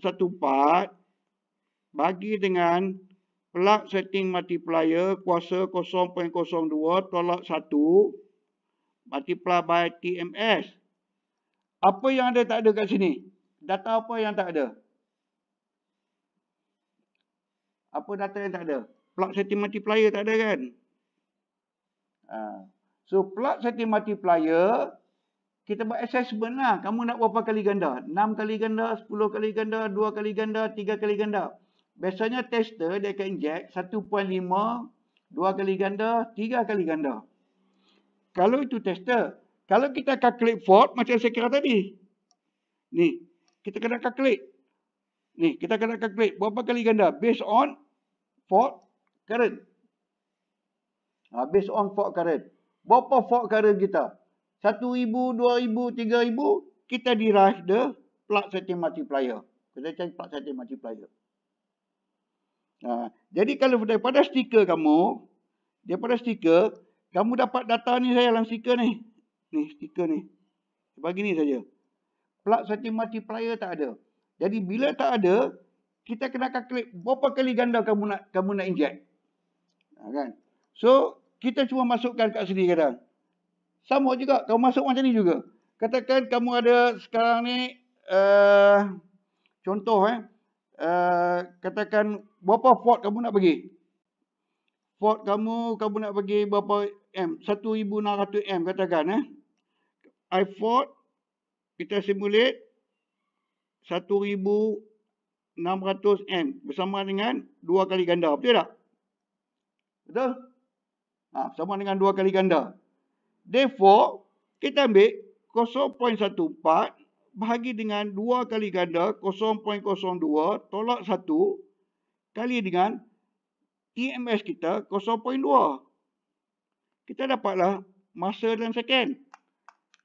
bagi dengan plug setting multiplier kuasa 0.02 tolak 1 multiply by TMS. Apa yang ada tak ada kat sini? Data apa yang tak ada? Apa data yang tak ada? Plug setting multiplier tak ada kan? Ha. So plug setting multiplier, kita buat assessment lah. Kamu nak berapa kali ganda? 6 kali ganda, 10 kali ganda, 2 kali ganda, 3 kali ganda. Biasanya tester dia akan inject 1.5, 2 kali ganda, 3 kali ganda. Kalau itu tester, kalau kita calculate fault macam saya kira tadi. Ni, kita kena calculate. Ni, kita kena calculate berapa kali ganda based on fault current. Habis on fork current. Berapa fork current kita? 1,000, 2,000, 3,000. Kita derive the plug setting multiplier. Kita cari plug setting multiplier. Ha. Jadi kalau daripada stiker kamu. Daripada stiker. Kamu dapat data ni saya dalam stiker ni. Ni stiker ni. Bagi ni saja. Plug setting multiplier tak ada. Jadi bila tak ada. Kita kena kaklip berapa kali ganda kamu nak kamu nak inject. Ha, kan? So, kita cuma masukkan kat sini kadang. Sama juga. Kamu masuk macam ni juga. Katakan kamu ada sekarang ni. Uh, contoh eh. Uh, katakan berapa port kamu nak pergi. Port kamu, kamu nak pergi berapa M. 1600 M katakan eh. iPort. Kita simulate. 1600 M. Bersama dengan dua kali ganda. Betul tak? Betul? Ha, sama dengan dua kali ganda. Therefore, kita ambil 0.14 bahagi dengan dua kali ganda 0.02 tolak 1 kali dengan TMS e kita 0.2. Kita dapatlah masa dalam second.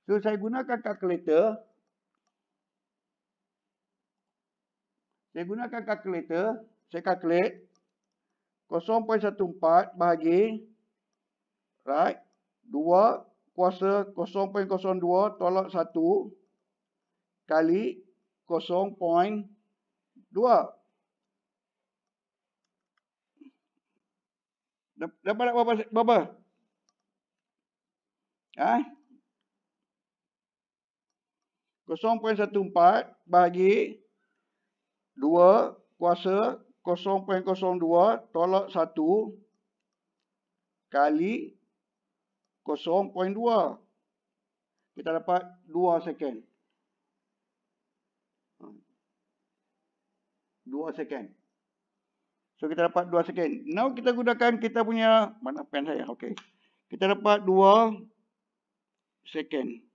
So, saya gunakan kalkulator. Saya gunakan kalkulator. Saya calculate 0.14 bahagi Right. 2 kuasa 0.02 tolak 1 kali 0.2. Dapat tak berapa? berapa? Ha? 0.14 bagi 2 kuasa 0.02 tolak 1 kali 0.2. 0.2. Kita dapat 2 second. 2 ha. second. So kita dapat 2 second. Now kita gunakan kita punya mana pen saya. Okay. Kita dapat 2 second. 2 second.